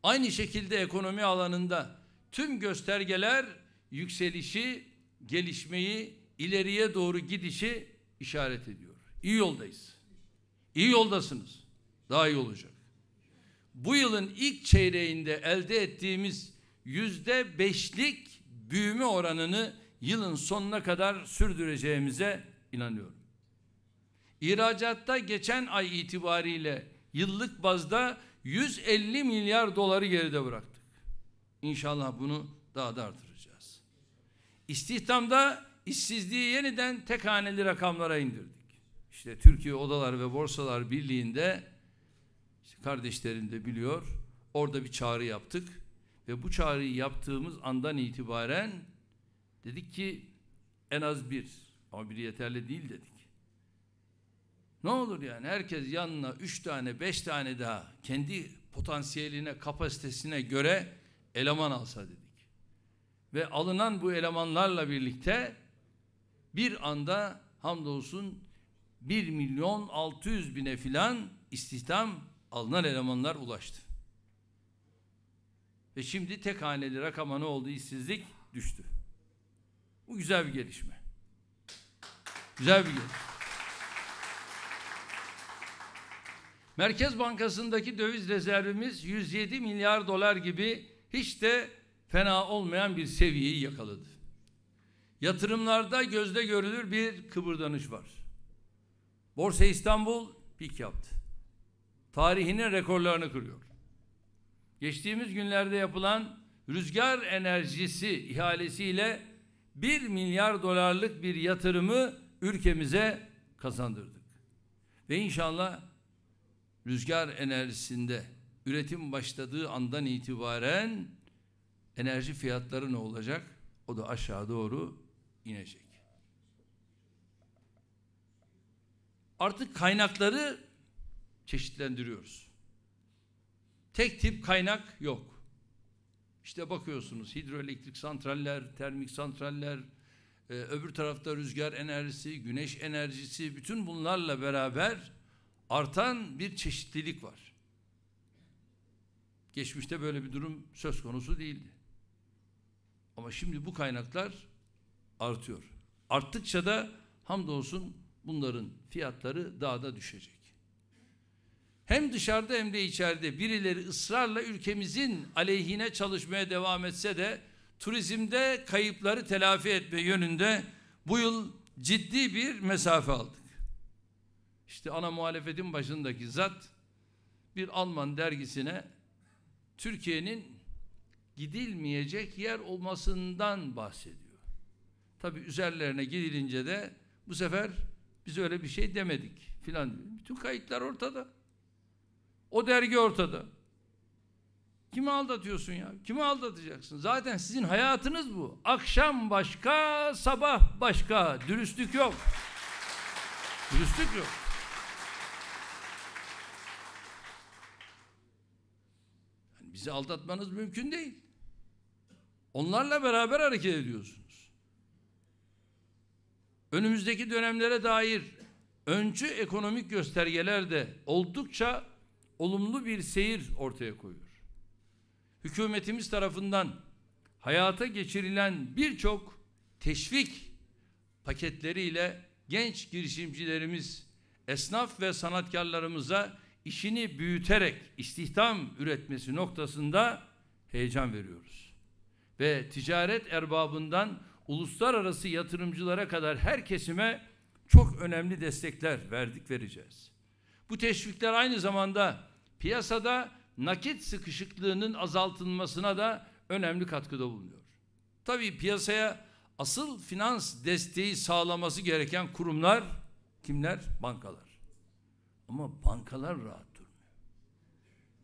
Aynı şekilde ekonomi alanında tüm göstergeler yükselişi, gelişmeyi, ileriye doğru gidişi işaret ediyor. İyi yoldayız. İyi yoldasınız. Daha iyi olacak. Bu yılın ilk çeyreğinde elde ettiğimiz yüzde beşlik büyüme oranını yılın sonuna kadar sürdüreceğimize inanıyorum. İhracatta geçen ay itibariyle yıllık bazda 150 milyar doları geride bıraktık. İnşallah bunu daha da artıracağız. İstihdamda işsizliği yeniden tek haneli rakamlara indirdik. İşte Türkiye Odalar ve Borsalar Birliği'nde işte kardeşlerim de biliyor. Orada bir çağrı yaptık ve bu çağrıyı yaptığımız andan itibaren dedik ki en az bir ama bir yeterli değil dedik. Ne olur yani herkes yanına üç tane beş tane daha kendi potansiyeline kapasitesine göre eleman alsa dedik. Ve alınan bu elemanlarla birlikte bir anda hamdolsun 1 milyon 600 bine filan istihdam alınan elemanlar ulaştı. Ve şimdi tek haneli rakama ne oldu? İşsizlik düştü. Bu güzel bir gelişme. Güzel bir gelişme. Merkez Bankası'ndaki döviz rezervimiz 107 milyar dolar gibi hiç de fena olmayan bir seviyeyi yakaladı. Yatırımlarda gözde görülür bir kıpırdanış var. Borsa İstanbul pik yaptı. Tarihinin rekorlarını kırıyor. Geçtiğimiz günlerde yapılan rüzgar enerjisi ihalesiyle 1 milyar dolarlık bir yatırımı ülkemize kazandırdık. Ve inşallah rüzgar enerjisinde üretim başladığı andan itibaren enerji fiyatları ne olacak? O da aşağı doğru inecek. Artık kaynakları çeşitlendiriyoruz. Tek tip kaynak yok. İşte bakıyorsunuz hidroelektrik santraller, termik santraller, e, öbür tarafta rüzgar enerjisi, güneş enerjisi bütün bunlarla beraber artan bir çeşitlilik var. Geçmişte böyle bir durum söz konusu değildi. Ama şimdi bu kaynaklar artıyor. Arttıkça da hamdolsun bunların fiyatları daha da düşecek. Hem dışarıda hem de içeride birileri ısrarla ülkemizin aleyhine çalışmaya devam etse de turizmde kayıpları telafi etme yönünde bu yıl ciddi bir mesafe aldı işte ana muhalefetin başındaki zat bir Alman dergisine Türkiye'nin gidilmeyecek yer olmasından bahsediyor. Tabi üzerlerine gidilince de bu sefer biz öyle bir şey demedik filan diyor. Bütün kayıtlar ortada. O dergi ortada. Kimi aldatıyorsun ya? Kimi aldatacaksın? Zaten sizin hayatınız bu. Akşam başka, sabah başka. Dürüstlük yok. Dürüstlük yok. Bizi aldatmanız mümkün değil. Onlarla beraber hareket ediyorsunuz. Önümüzdeki dönemlere dair öncü ekonomik göstergeler de oldukça olumlu bir seyir ortaya koyuyor. Hükümetimiz tarafından hayata geçirilen birçok teşvik paketleriyle genç girişimcilerimiz, esnaf ve sanatkarlarımıza işini büyüterek istihdam üretmesi noktasında heyecan veriyoruz. Ve ticaret erbabından uluslararası yatırımcılara kadar her kesime çok önemli destekler verdik vereceğiz. Bu teşvikler aynı zamanda piyasada nakit sıkışıklığının azaltılmasına da önemli katkıda bulunuyor. Tabii piyasaya asıl finans desteği sağlaması gereken kurumlar kimler? Bankalar. Ama bankalar rahat durmuyor.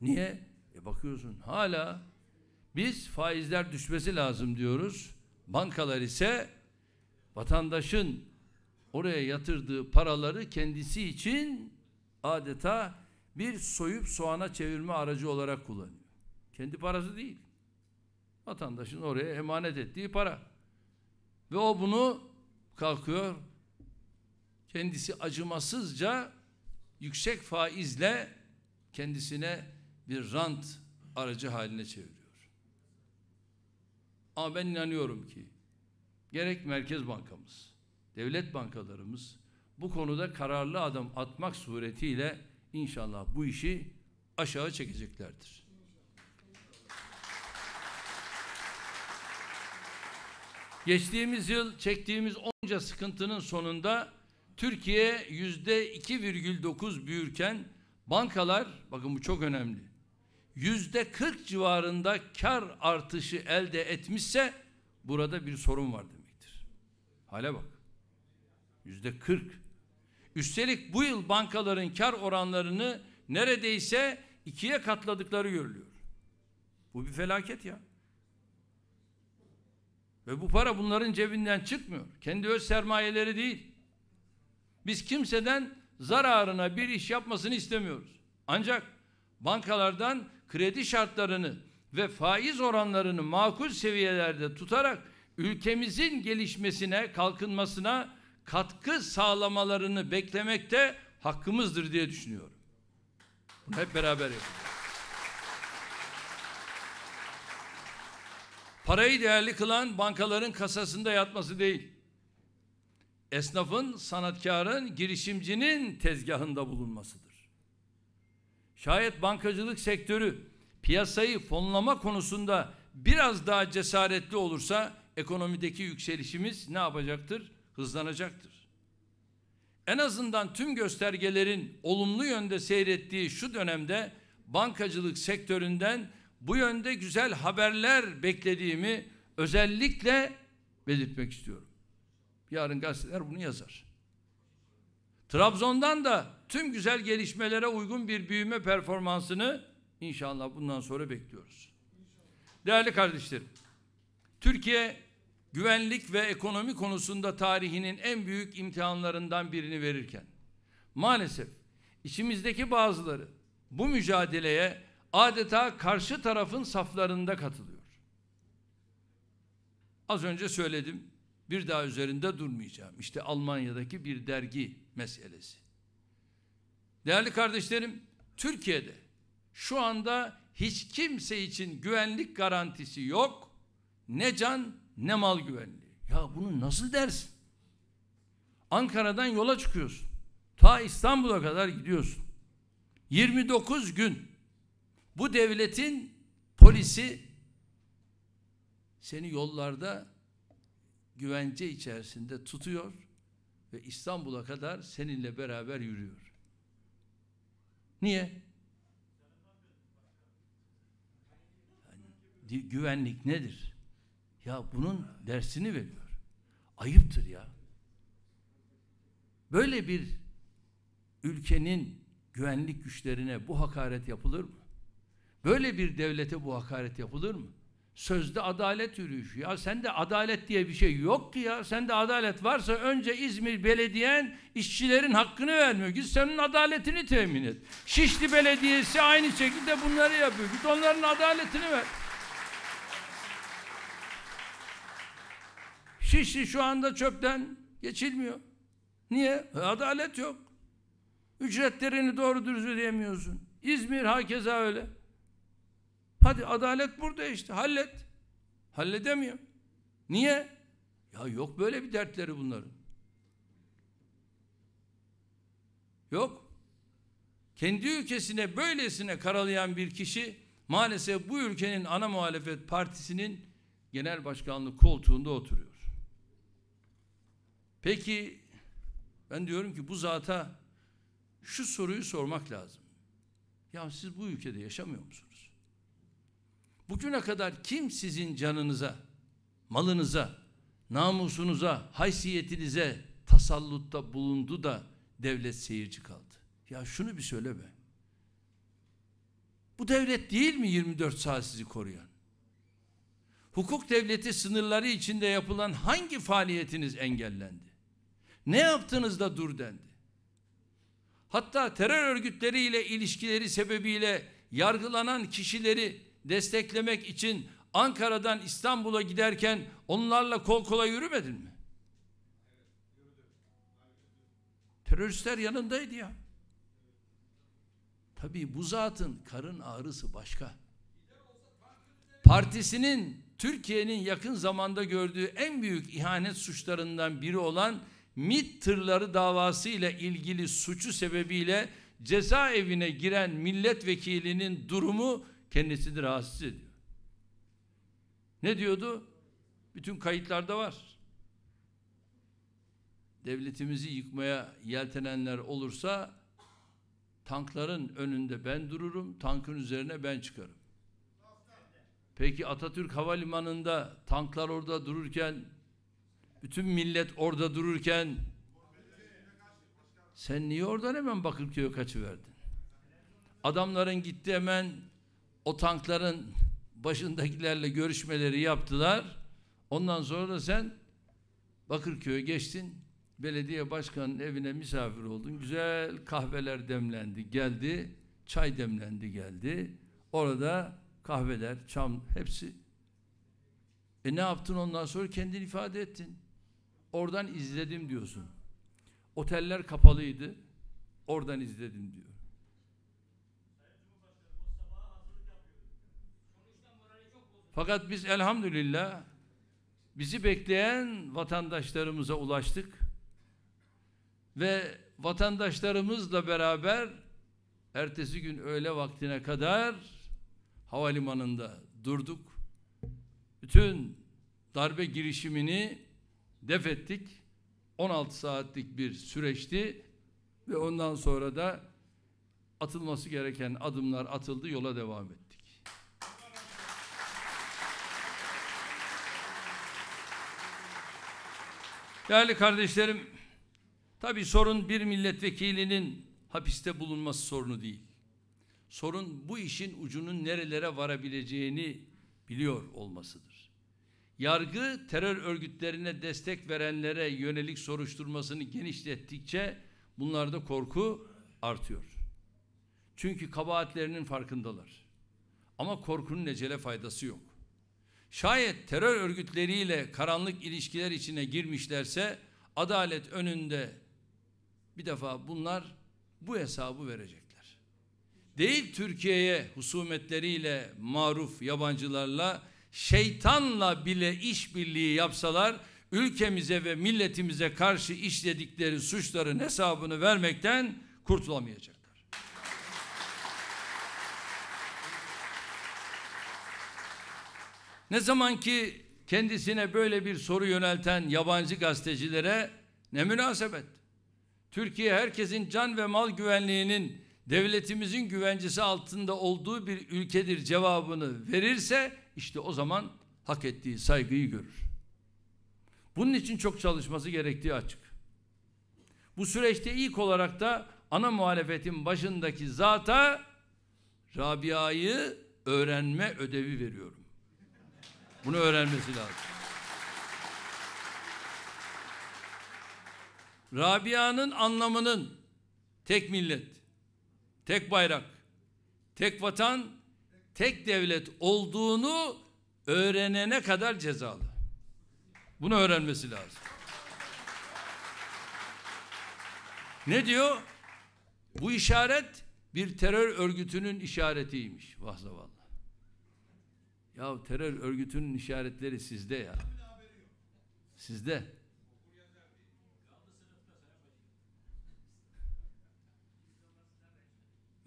Niye? E bakıyorsun hala biz faizler düşmesi lazım diyoruz. Bankalar ise vatandaşın oraya yatırdığı paraları kendisi için adeta bir soyup soğana çevirme aracı olarak kullanıyor. Kendi parası değil. Vatandaşın oraya emanet ettiği para. Ve o bunu kalkıyor kendisi acımasızca yüksek faizle kendisine bir rant aracı haline çeviriyor. Ama ben inanıyorum ki gerek Merkez Bankamız, devlet bankalarımız bu konuda kararlı adım atmak suretiyle inşallah bu işi aşağı çekeceklerdir. Geçtiğimiz yıl çektiğimiz onca sıkıntının sonunda Türkiye yüzde 2,9 büyürken bankalar bakın bu çok önemli yüzde 40 civarında kar artışı elde etmişse burada bir sorun var demektir. Hale bak. Yüzde 40. Üstelik bu yıl bankaların kar oranlarını neredeyse ikiye katladıkları görülüyor. Bu bir felaket ya. Ve bu para bunların cebinden çıkmıyor. Kendi öz sermayeleri değil. Biz kimseden zararına bir iş yapmasını istemiyoruz. Ancak bankalardan kredi şartlarını ve faiz oranlarını makul seviyelerde tutarak ülkemizin gelişmesine, kalkınmasına katkı sağlamalarını beklemekte hakkımızdır diye düşünüyorum. Bunu hep beraber yapalım. Parayı değerli kılan bankaların kasasında yatması değil esnafın, sanatkarın, girişimcinin tezgahında bulunmasıdır. Şayet bankacılık sektörü piyasayı fonlama konusunda biraz daha cesaretli olursa ekonomideki yükselişimiz ne yapacaktır? Hızlanacaktır. En azından tüm göstergelerin olumlu yönde seyrettiği şu dönemde bankacılık sektöründen bu yönde güzel haberler beklediğimi özellikle belirtmek istiyorum. Yarın gazeteler bunu yazar. Trabzon'dan da tüm güzel gelişmelere uygun bir büyüme performansını inşallah bundan sonra bekliyoruz. Değerli kardeşlerim, Türkiye güvenlik ve ekonomi konusunda tarihinin en büyük imtihanlarından birini verirken maalesef içimizdeki bazıları bu mücadeleye adeta karşı tarafın saflarında katılıyor. Az önce söyledim. Bir daha üzerinde durmayacağım. İşte Almanya'daki bir dergi meselesi. Değerli kardeşlerim, Türkiye'de şu anda hiç kimse için güvenlik garantisi yok. Ne can ne mal güvenliği. Ya bunu nasıl dersin? Ankara'dan yola çıkıyorsun. Ta İstanbul'a kadar gidiyorsun. 29 gün bu devletin polisi seni yollarda güvence içerisinde tutuyor ve İstanbul'a kadar seninle beraber yürüyor. Niye? Yani, güvenlik nedir? Ya bunun dersini veriyor. Ayıptır ya. Böyle bir ülkenin güvenlik güçlerine bu hakaret yapılır mı? Böyle bir devlete bu hakaret yapılır mı? sözde adalet yürüyüşü. Ya sende adalet diye bir şey yok ki ya. Sende adalet varsa önce İzmir belediyen işçilerin hakkını vermiyor. Git senin adaletini temin et. Şişli Belediyesi aynı şekilde bunları yapıyor. Git onların adaletini ver. Şişli şu anda çöpten geçilmiyor. Niye? E, adalet yok. Ücretlerini doğru dürüst ödeyemiyorsun. İzmir hakeza öyle. Hadi adalet burada işte hallet. Halledemiyor. Niye? Ya yok böyle bir dertleri bunların. Yok. Kendi ülkesine böylesine karalayan bir kişi maalesef bu ülkenin ana muhalefet partisinin genel başkanlık koltuğunda oturuyor. Peki ben diyorum ki bu zata şu soruyu sormak lazım. Ya siz bu ülkede yaşamıyor musunuz? Bugüne kadar kim sizin canınıza, malınıza, namusunuza, haysiyetinize tasallutta bulundu da devlet seyirci kaldı? Ya şunu bir söyle be. Bu devlet değil mi 24 saat sizi koruyan? Hukuk devleti sınırları içinde yapılan hangi faaliyetiniz engellendi? Ne yaptınız da dur dendi? Hatta terör örgütleriyle ilişkileri sebebiyle yargılanan kişileri desteklemek için Ankara'dan İstanbul'a giderken onlarla kol kola yürümedin mi? Teröristler yanındaydı ya. Tabii bu zatın karın ağrısı başka. Partisinin Türkiye'nin yakın zamanda gördüğü en büyük ihanet suçlarından biri olan MİT tırları davası ile ilgili suçu sebebiyle cezaevine giren milletvekilinin durumu kendisini rahatsız ediyor. Ne diyordu? Bütün kayıtlarda var. Devletimizi yıkmaya yeltenenler olursa tankların önünde ben dururum, tankın üzerine ben çıkarım. Peki Atatürk Havalimanı'nda tanklar orada dururken, bütün millet orada dururken sen niye oradan hemen Bakırköy'e kaçıverdin? Adamların gitti hemen o tankların başındakilerle görüşmeleri yaptılar. Ondan sonra da sen Bakırköy'e geçtin. Belediye başkanının evine misafir oldun. Güzel kahveler demlendi, geldi. Çay demlendi, geldi. Orada kahveler, çam hepsi. E ne yaptın ondan sonra? Kendini ifade ettin. Oradan izledim diyorsun. Oteller kapalıydı. Oradan izledim diyor. Fakat biz elhamdülillah bizi bekleyen vatandaşlarımıza ulaştık ve vatandaşlarımızla beraber ertesi gün öğle vaktine kadar havalimanında durduk. Bütün darbe girişimini def ettik. 16 saatlik bir süreçti ve ondan sonra da atılması gereken adımlar atıldı, yola devam etti. Değerli kardeşlerim, tabi sorun bir milletvekilinin hapiste bulunması sorunu değil. Sorun bu işin ucunun nerelere varabileceğini biliyor olmasıdır. Yargı terör örgütlerine destek verenlere yönelik soruşturmasını genişlettikçe bunlarda korku artıyor. Çünkü kabahatlerinin farkındalar. Ama korkunun necele faydası yok. Şayet terör örgütleriyle karanlık ilişkiler içine girmişlerse adalet önünde bir defa bunlar bu hesabı verecekler. Değil Türkiye'ye husumetleriyle maruf yabancılarla şeytanla bile işbirliği yapsalar ülkemize ve milletimize karşı işledikleri suçların hesabını vermekten kurtulamayacak. Ne zaman ki kendisine böyle bir soru yönelten yabancı gazetecilere ne münasebet. Türkiye herkesin can ve mal güvenliğinin devletimizin güvencesi altında olduğu bir ülkedir cevabını verirse işte o zaman hak ettiği saygıyı görür. Bunun için çok çalışması gerektiği açık. Bu süreçte ilk olarak da ana muhalefetin başındaki zata Rabia'yı öğrenme ödevi veriyorum. Bunu öğrenmesi lazım. Rabia'nın anlamının tek millet, tek bayrak, tek vatan, tek devlet olduğunu öğrenene kadar cezalı. Bunu öğrenmesi lazım. Ne diyor? Bu işaret bir terör örgütünün işaretiymiş. Vah zavallı. Ya terör örgütünün işaretleri sizde ya. Sizde.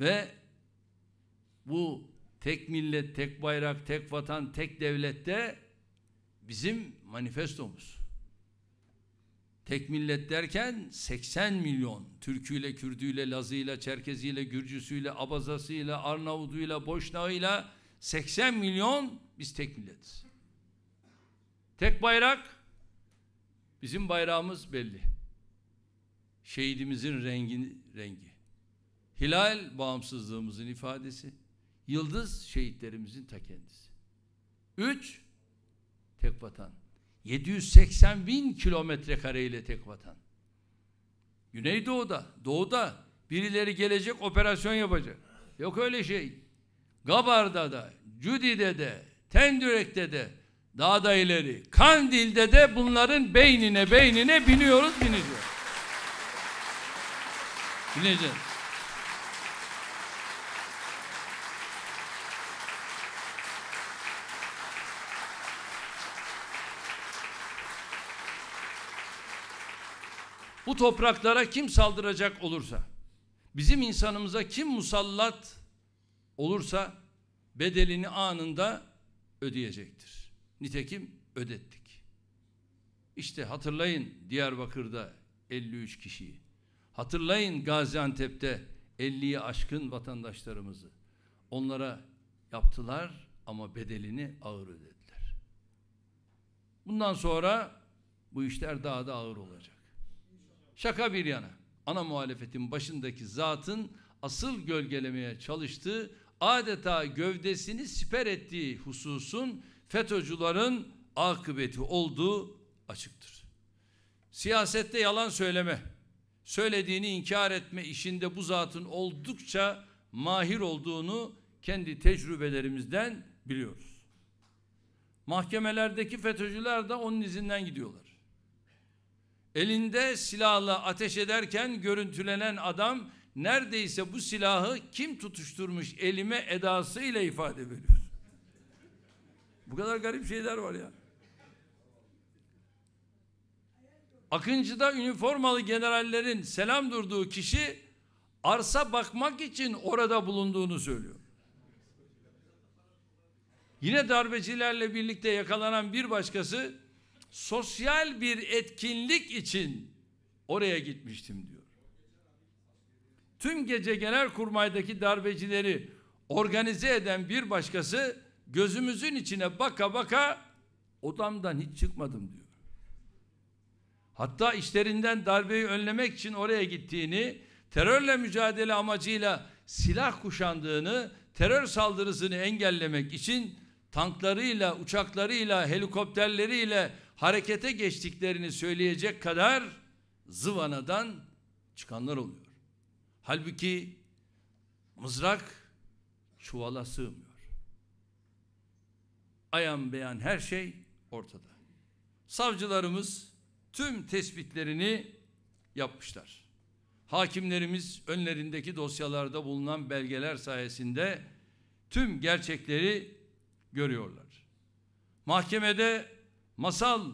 Ve bu tek millet, tek bayrak, tek vatan, tek devlette bizim manifestomuz. Tek millet derken 80 milyon Türküyle, Kürdüyle, Lazıyla, Çerkeziyle, Gürcüsüyle, Abazasıyla, Arnavuduyla, Boşnağıyla 80 milyon biz tek milletiz. Tek bayrak bizim bayrağımız belli. Şehidimizin rengi rengi. Hilal bağımsızlığımızın ifadesi. Yıldız şehitlerimizin ta kendisi. Üç, tek vatan. 780 bin kilometre kareyle tek vatan. Güneydoğu'da, doğuda birileri gelecek operasyon yapacak. Yok öyle şey. Gabar'da da, Cüdi'de de, Tendürek'te de, dağda ileri, Kandil'de de bunların beynine beynine biniyoruz, bineceğiz. Bineceğiz. Bu topraklara kim saldıracak olursa, bizim insanımıza kim musallat olursa bedelini anında ödeyecektir. Nitekim ödettik. İşte hatırlayın Diyarbakır'da 53 kişiyi. Hatırlayın Gaziantep'te 50'yi aşkın vatandaşlarımızı. Onlara yaptılar ama bedelini ağır ödediler. Bundan sonra bu işler daha da ağır olacak. Şaka bir yana ana muhalefetin başındaki zatın asıl gölgelemeye çalıştığı adeta gövdesini siper ettiği hususun FETÖ'cülerin akıbeti olduğu açıktır. Siyasette yalan söyleme, söylediğini inkar etme işinde bu zatın oldukça mahir olduğunu kendi tecrübelerimizden biliyoruz. Mahkemelerdeki FETÖ'cüler de onun izinden gidiyorlar. Elinde silahla ateş ederken görüntülenen adam neredeyse bu silahı kim tutuşturmuş elime edasıyla ifade veriyor. Bu kadar garip şeyler var ya. Akıncı'da üniformalı generallerin selam durduğu kişi arsa bakmak için orada bulunduğunu söylüyor. Yine darbecilerle birlikte yakalanan bir başkası sosyal bir etkinlik için oraya gitmiştim diyor tüm gece genel kurmaydaki darbecileri organize eden bir başkası gözümüzün içine baka baka odamdan hiç çıkmadım diyor. Hatta işlerinden darbeyi önlemek için oraya gittiğini, terörle mücadele amacıyla silah kuşandığını, terör saldırısını engellemek için tanklarıyla, uçaklarıyla, helikopterleriyle harekete geçtiklerini söyleyecek kadar zıvanadan çıkanlar oluyor. Halbuki mızrak çuvala sığmıyor. Ayan beyan her şey ortada. Savcılarımız tüm tespitlerini yapmışlar. Hakimlerimiz önlerindeki dosyalarda bulunan belgeler sayesinde tüm gerçekleri görüyorlar. Mahkemede masal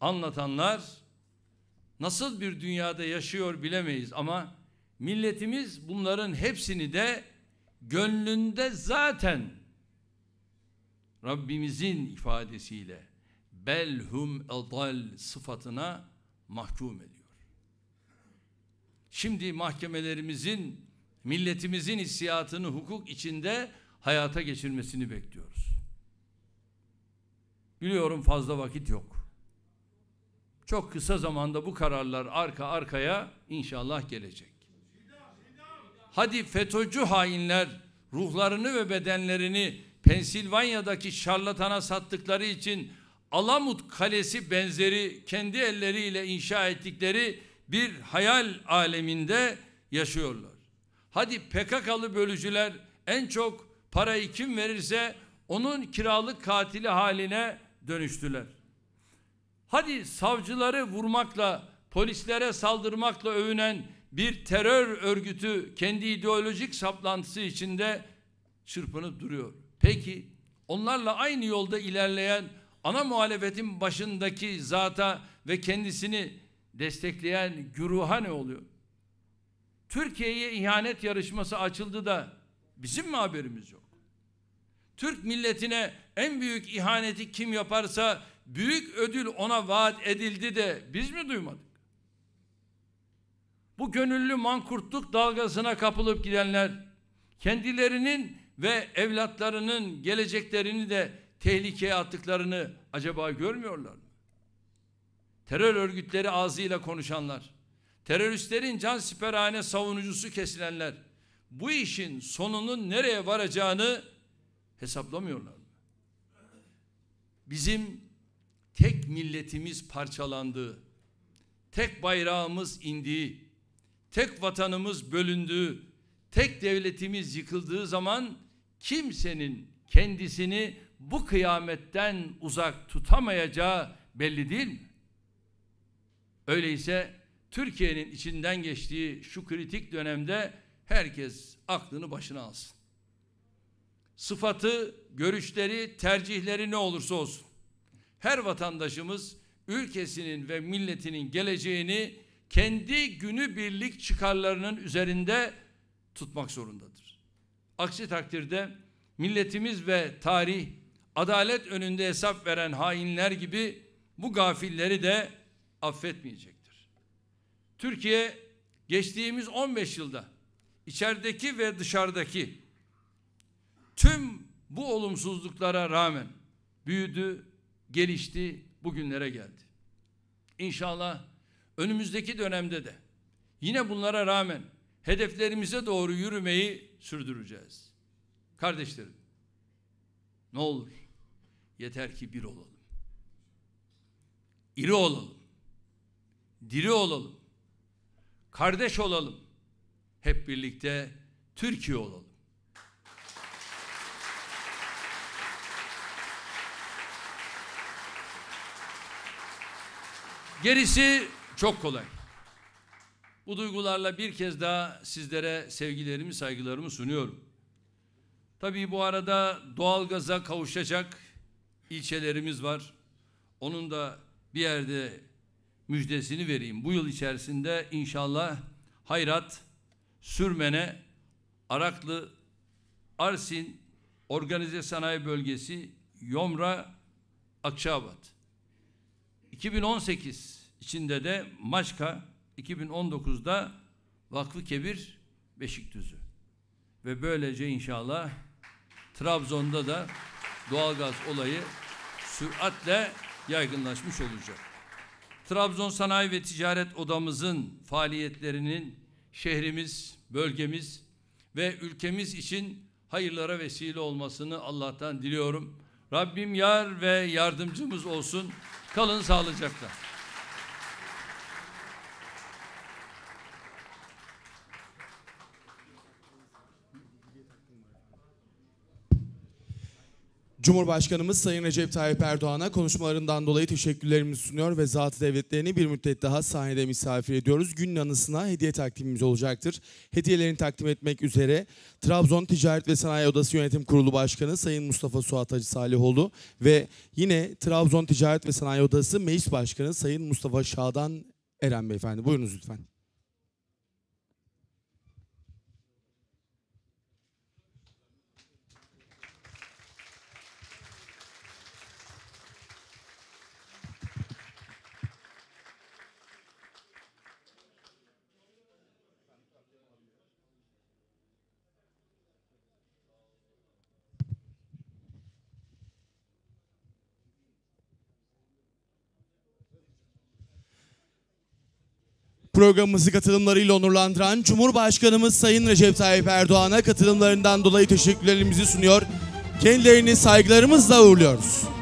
anlatanlar nasıl bir dünyada yaşıyor bilemeyiz ama Milletimiz bunların hepsini de gönlünde zaten Rabbimizin ifadesiyle belhum edal sıfatına mahkum ediyor. Şimdi mahkemelerimizin milletimizin hissiyatını hukuk içinde hayata geçirmesini bekliyoruz. Biliyorum fazla vakit yok. Çok kısa zamanda bu kararlar arka arkaya inşallah gelecek. Hadi FETÖ'cü hainler ruhlarını ve bedenlerini Pensilvanya'daki şarlatana sattıkları için Alamut Kalesi benzeri kendi elleriyle inşa ettikleri bir hayal aleminde yaşıyorlar. Hadi PKK'lı bölücüler en çok parayı kim verirse onun kiralık katili haline dönüştüler. Hadi savcıları vurmakla, polislere saldırmakla övünen bir terör örgütü kendi ideolojik saplantısı içinde çırpınıp duruyor. Peki onlarla aynı yolda ilerleyen ana muhalefetin başındaki zata ve kendisini destekleyen güruha ne oluyor? Türkiye'ye ihanet yarışması açıldı da bizim mi haberimiz yok? Türk milletine en büyük ihaneti kim yaparsa büyük ödül ona vaat edildi de biz mi duymadık? Bu gönüllü mankurtluk dalgasına kapılıp gidenler kendilerinin ve evlatlarının geleceklerini de tehlikeye attıklarını acaba görmüyorlar mı? Terör örgütleri ağzıyla konuşanlar, teröristlerin can siperhane savunucusu kesilenler bu işin sonunun nereye varacağını hesaplamıyorlar mı? Bizim tek milletimiz parçalandığı, tek bayrağımız indiği, tek vatanımız bölündüğü, tek devletimiz yıkıldığı zaman kimsenin kendisini bu kıyametten uzak tutamayacağı belli değil mi? Öyleyse Türkiye'nin içinden geçtiği şu kritik dönemde herkes aklını başına alsın. Sıfatı, görüşleri, tercihleri ne olursa olsun her vatandaşımız ülkesinin ve milletinin geleceğini kendi günü birlik çıkarlarının üzerinde tutmak zorundadır. Aksi takdirde milletimiz ve tarih adalet önünde hesap veren hainler gibi bu gafilleri de affetmeyecektir. Türkiye geçtiğimiz 15 yılda içerideki ve dışarıdaki tüm bu olumsuzluklara rağmen büyüdü, gelişti, bugünlere geldi. İnşallah önümüzdeki dönemde de yine bunlara rağmen hedeflerimize doğru yürümeyi sürdüreceğiz. Kardeşlerim, ne olur yeter ki bir olalım. İri olalım. Diri olalım. Kardeş olalım. Hep birlikte Türkiye olalım. Gerisi çok kolay. Bu duygularla bir kez daha sizlere sevgilerimi, saygılarımı sunuyorum. Tabii bu arada doğalgaza kavuşacak ilçelerimiz var. Onun da bir yerde müjdesini vereyim. Bu yıl içerisinde inşallah Hayrat, Sürmene, Araklı, Arsin, Organize Sanayi Bölgesi, Yomra, Akçaabat. 2018 içinde de Maçka 2019'da Vakfı Kebir Beşikdüzü. Ve böylece inşallah Trabzon'da da doğalgaz olayı süratle yaygınlaşmış olacak. Trabzon Sanayi ve Ticaret Odamızın faaliyetlerinin şehrimiz, bölgemiz ve ülkemiz için hayırlara vesile olmasını Allah'tan diliyorum. Rabbim yar ve yardımcımız olsun. Kalın sağlıcakla. Cumhurbaşkanımız Sayın Recep Tayyip Erdoğan'a konuşmalarından dolayı teşekkürlerimizi sunuyor ve zatı devletlerini bir müddet daha sahnede misafir ediyoruz. Günün anısına hediye takdimimiz olacaktır. Hediyelerini takdim etmek üzere Trabzon Ticaret ve Sanayi Odası Yönetim Kurulu Başkanı Sayın Mustafa Suat Hacı Salihoğlu ve yine Trabzon Ticaret ve Sanayi Odası Meclis Başkanı Sayın Mustafa Şadan Eren Beyefendi. Buyurunuz lütfen. Programımızı katılımlarıyla onurlandıran Cumhurbaşkanımız Sayın Recep Tayyip Erdoğan'a katılımlarından dolayı teşekkürlerimizi sunuyor. Kendilerini saygılarımızla uğurluyoruz.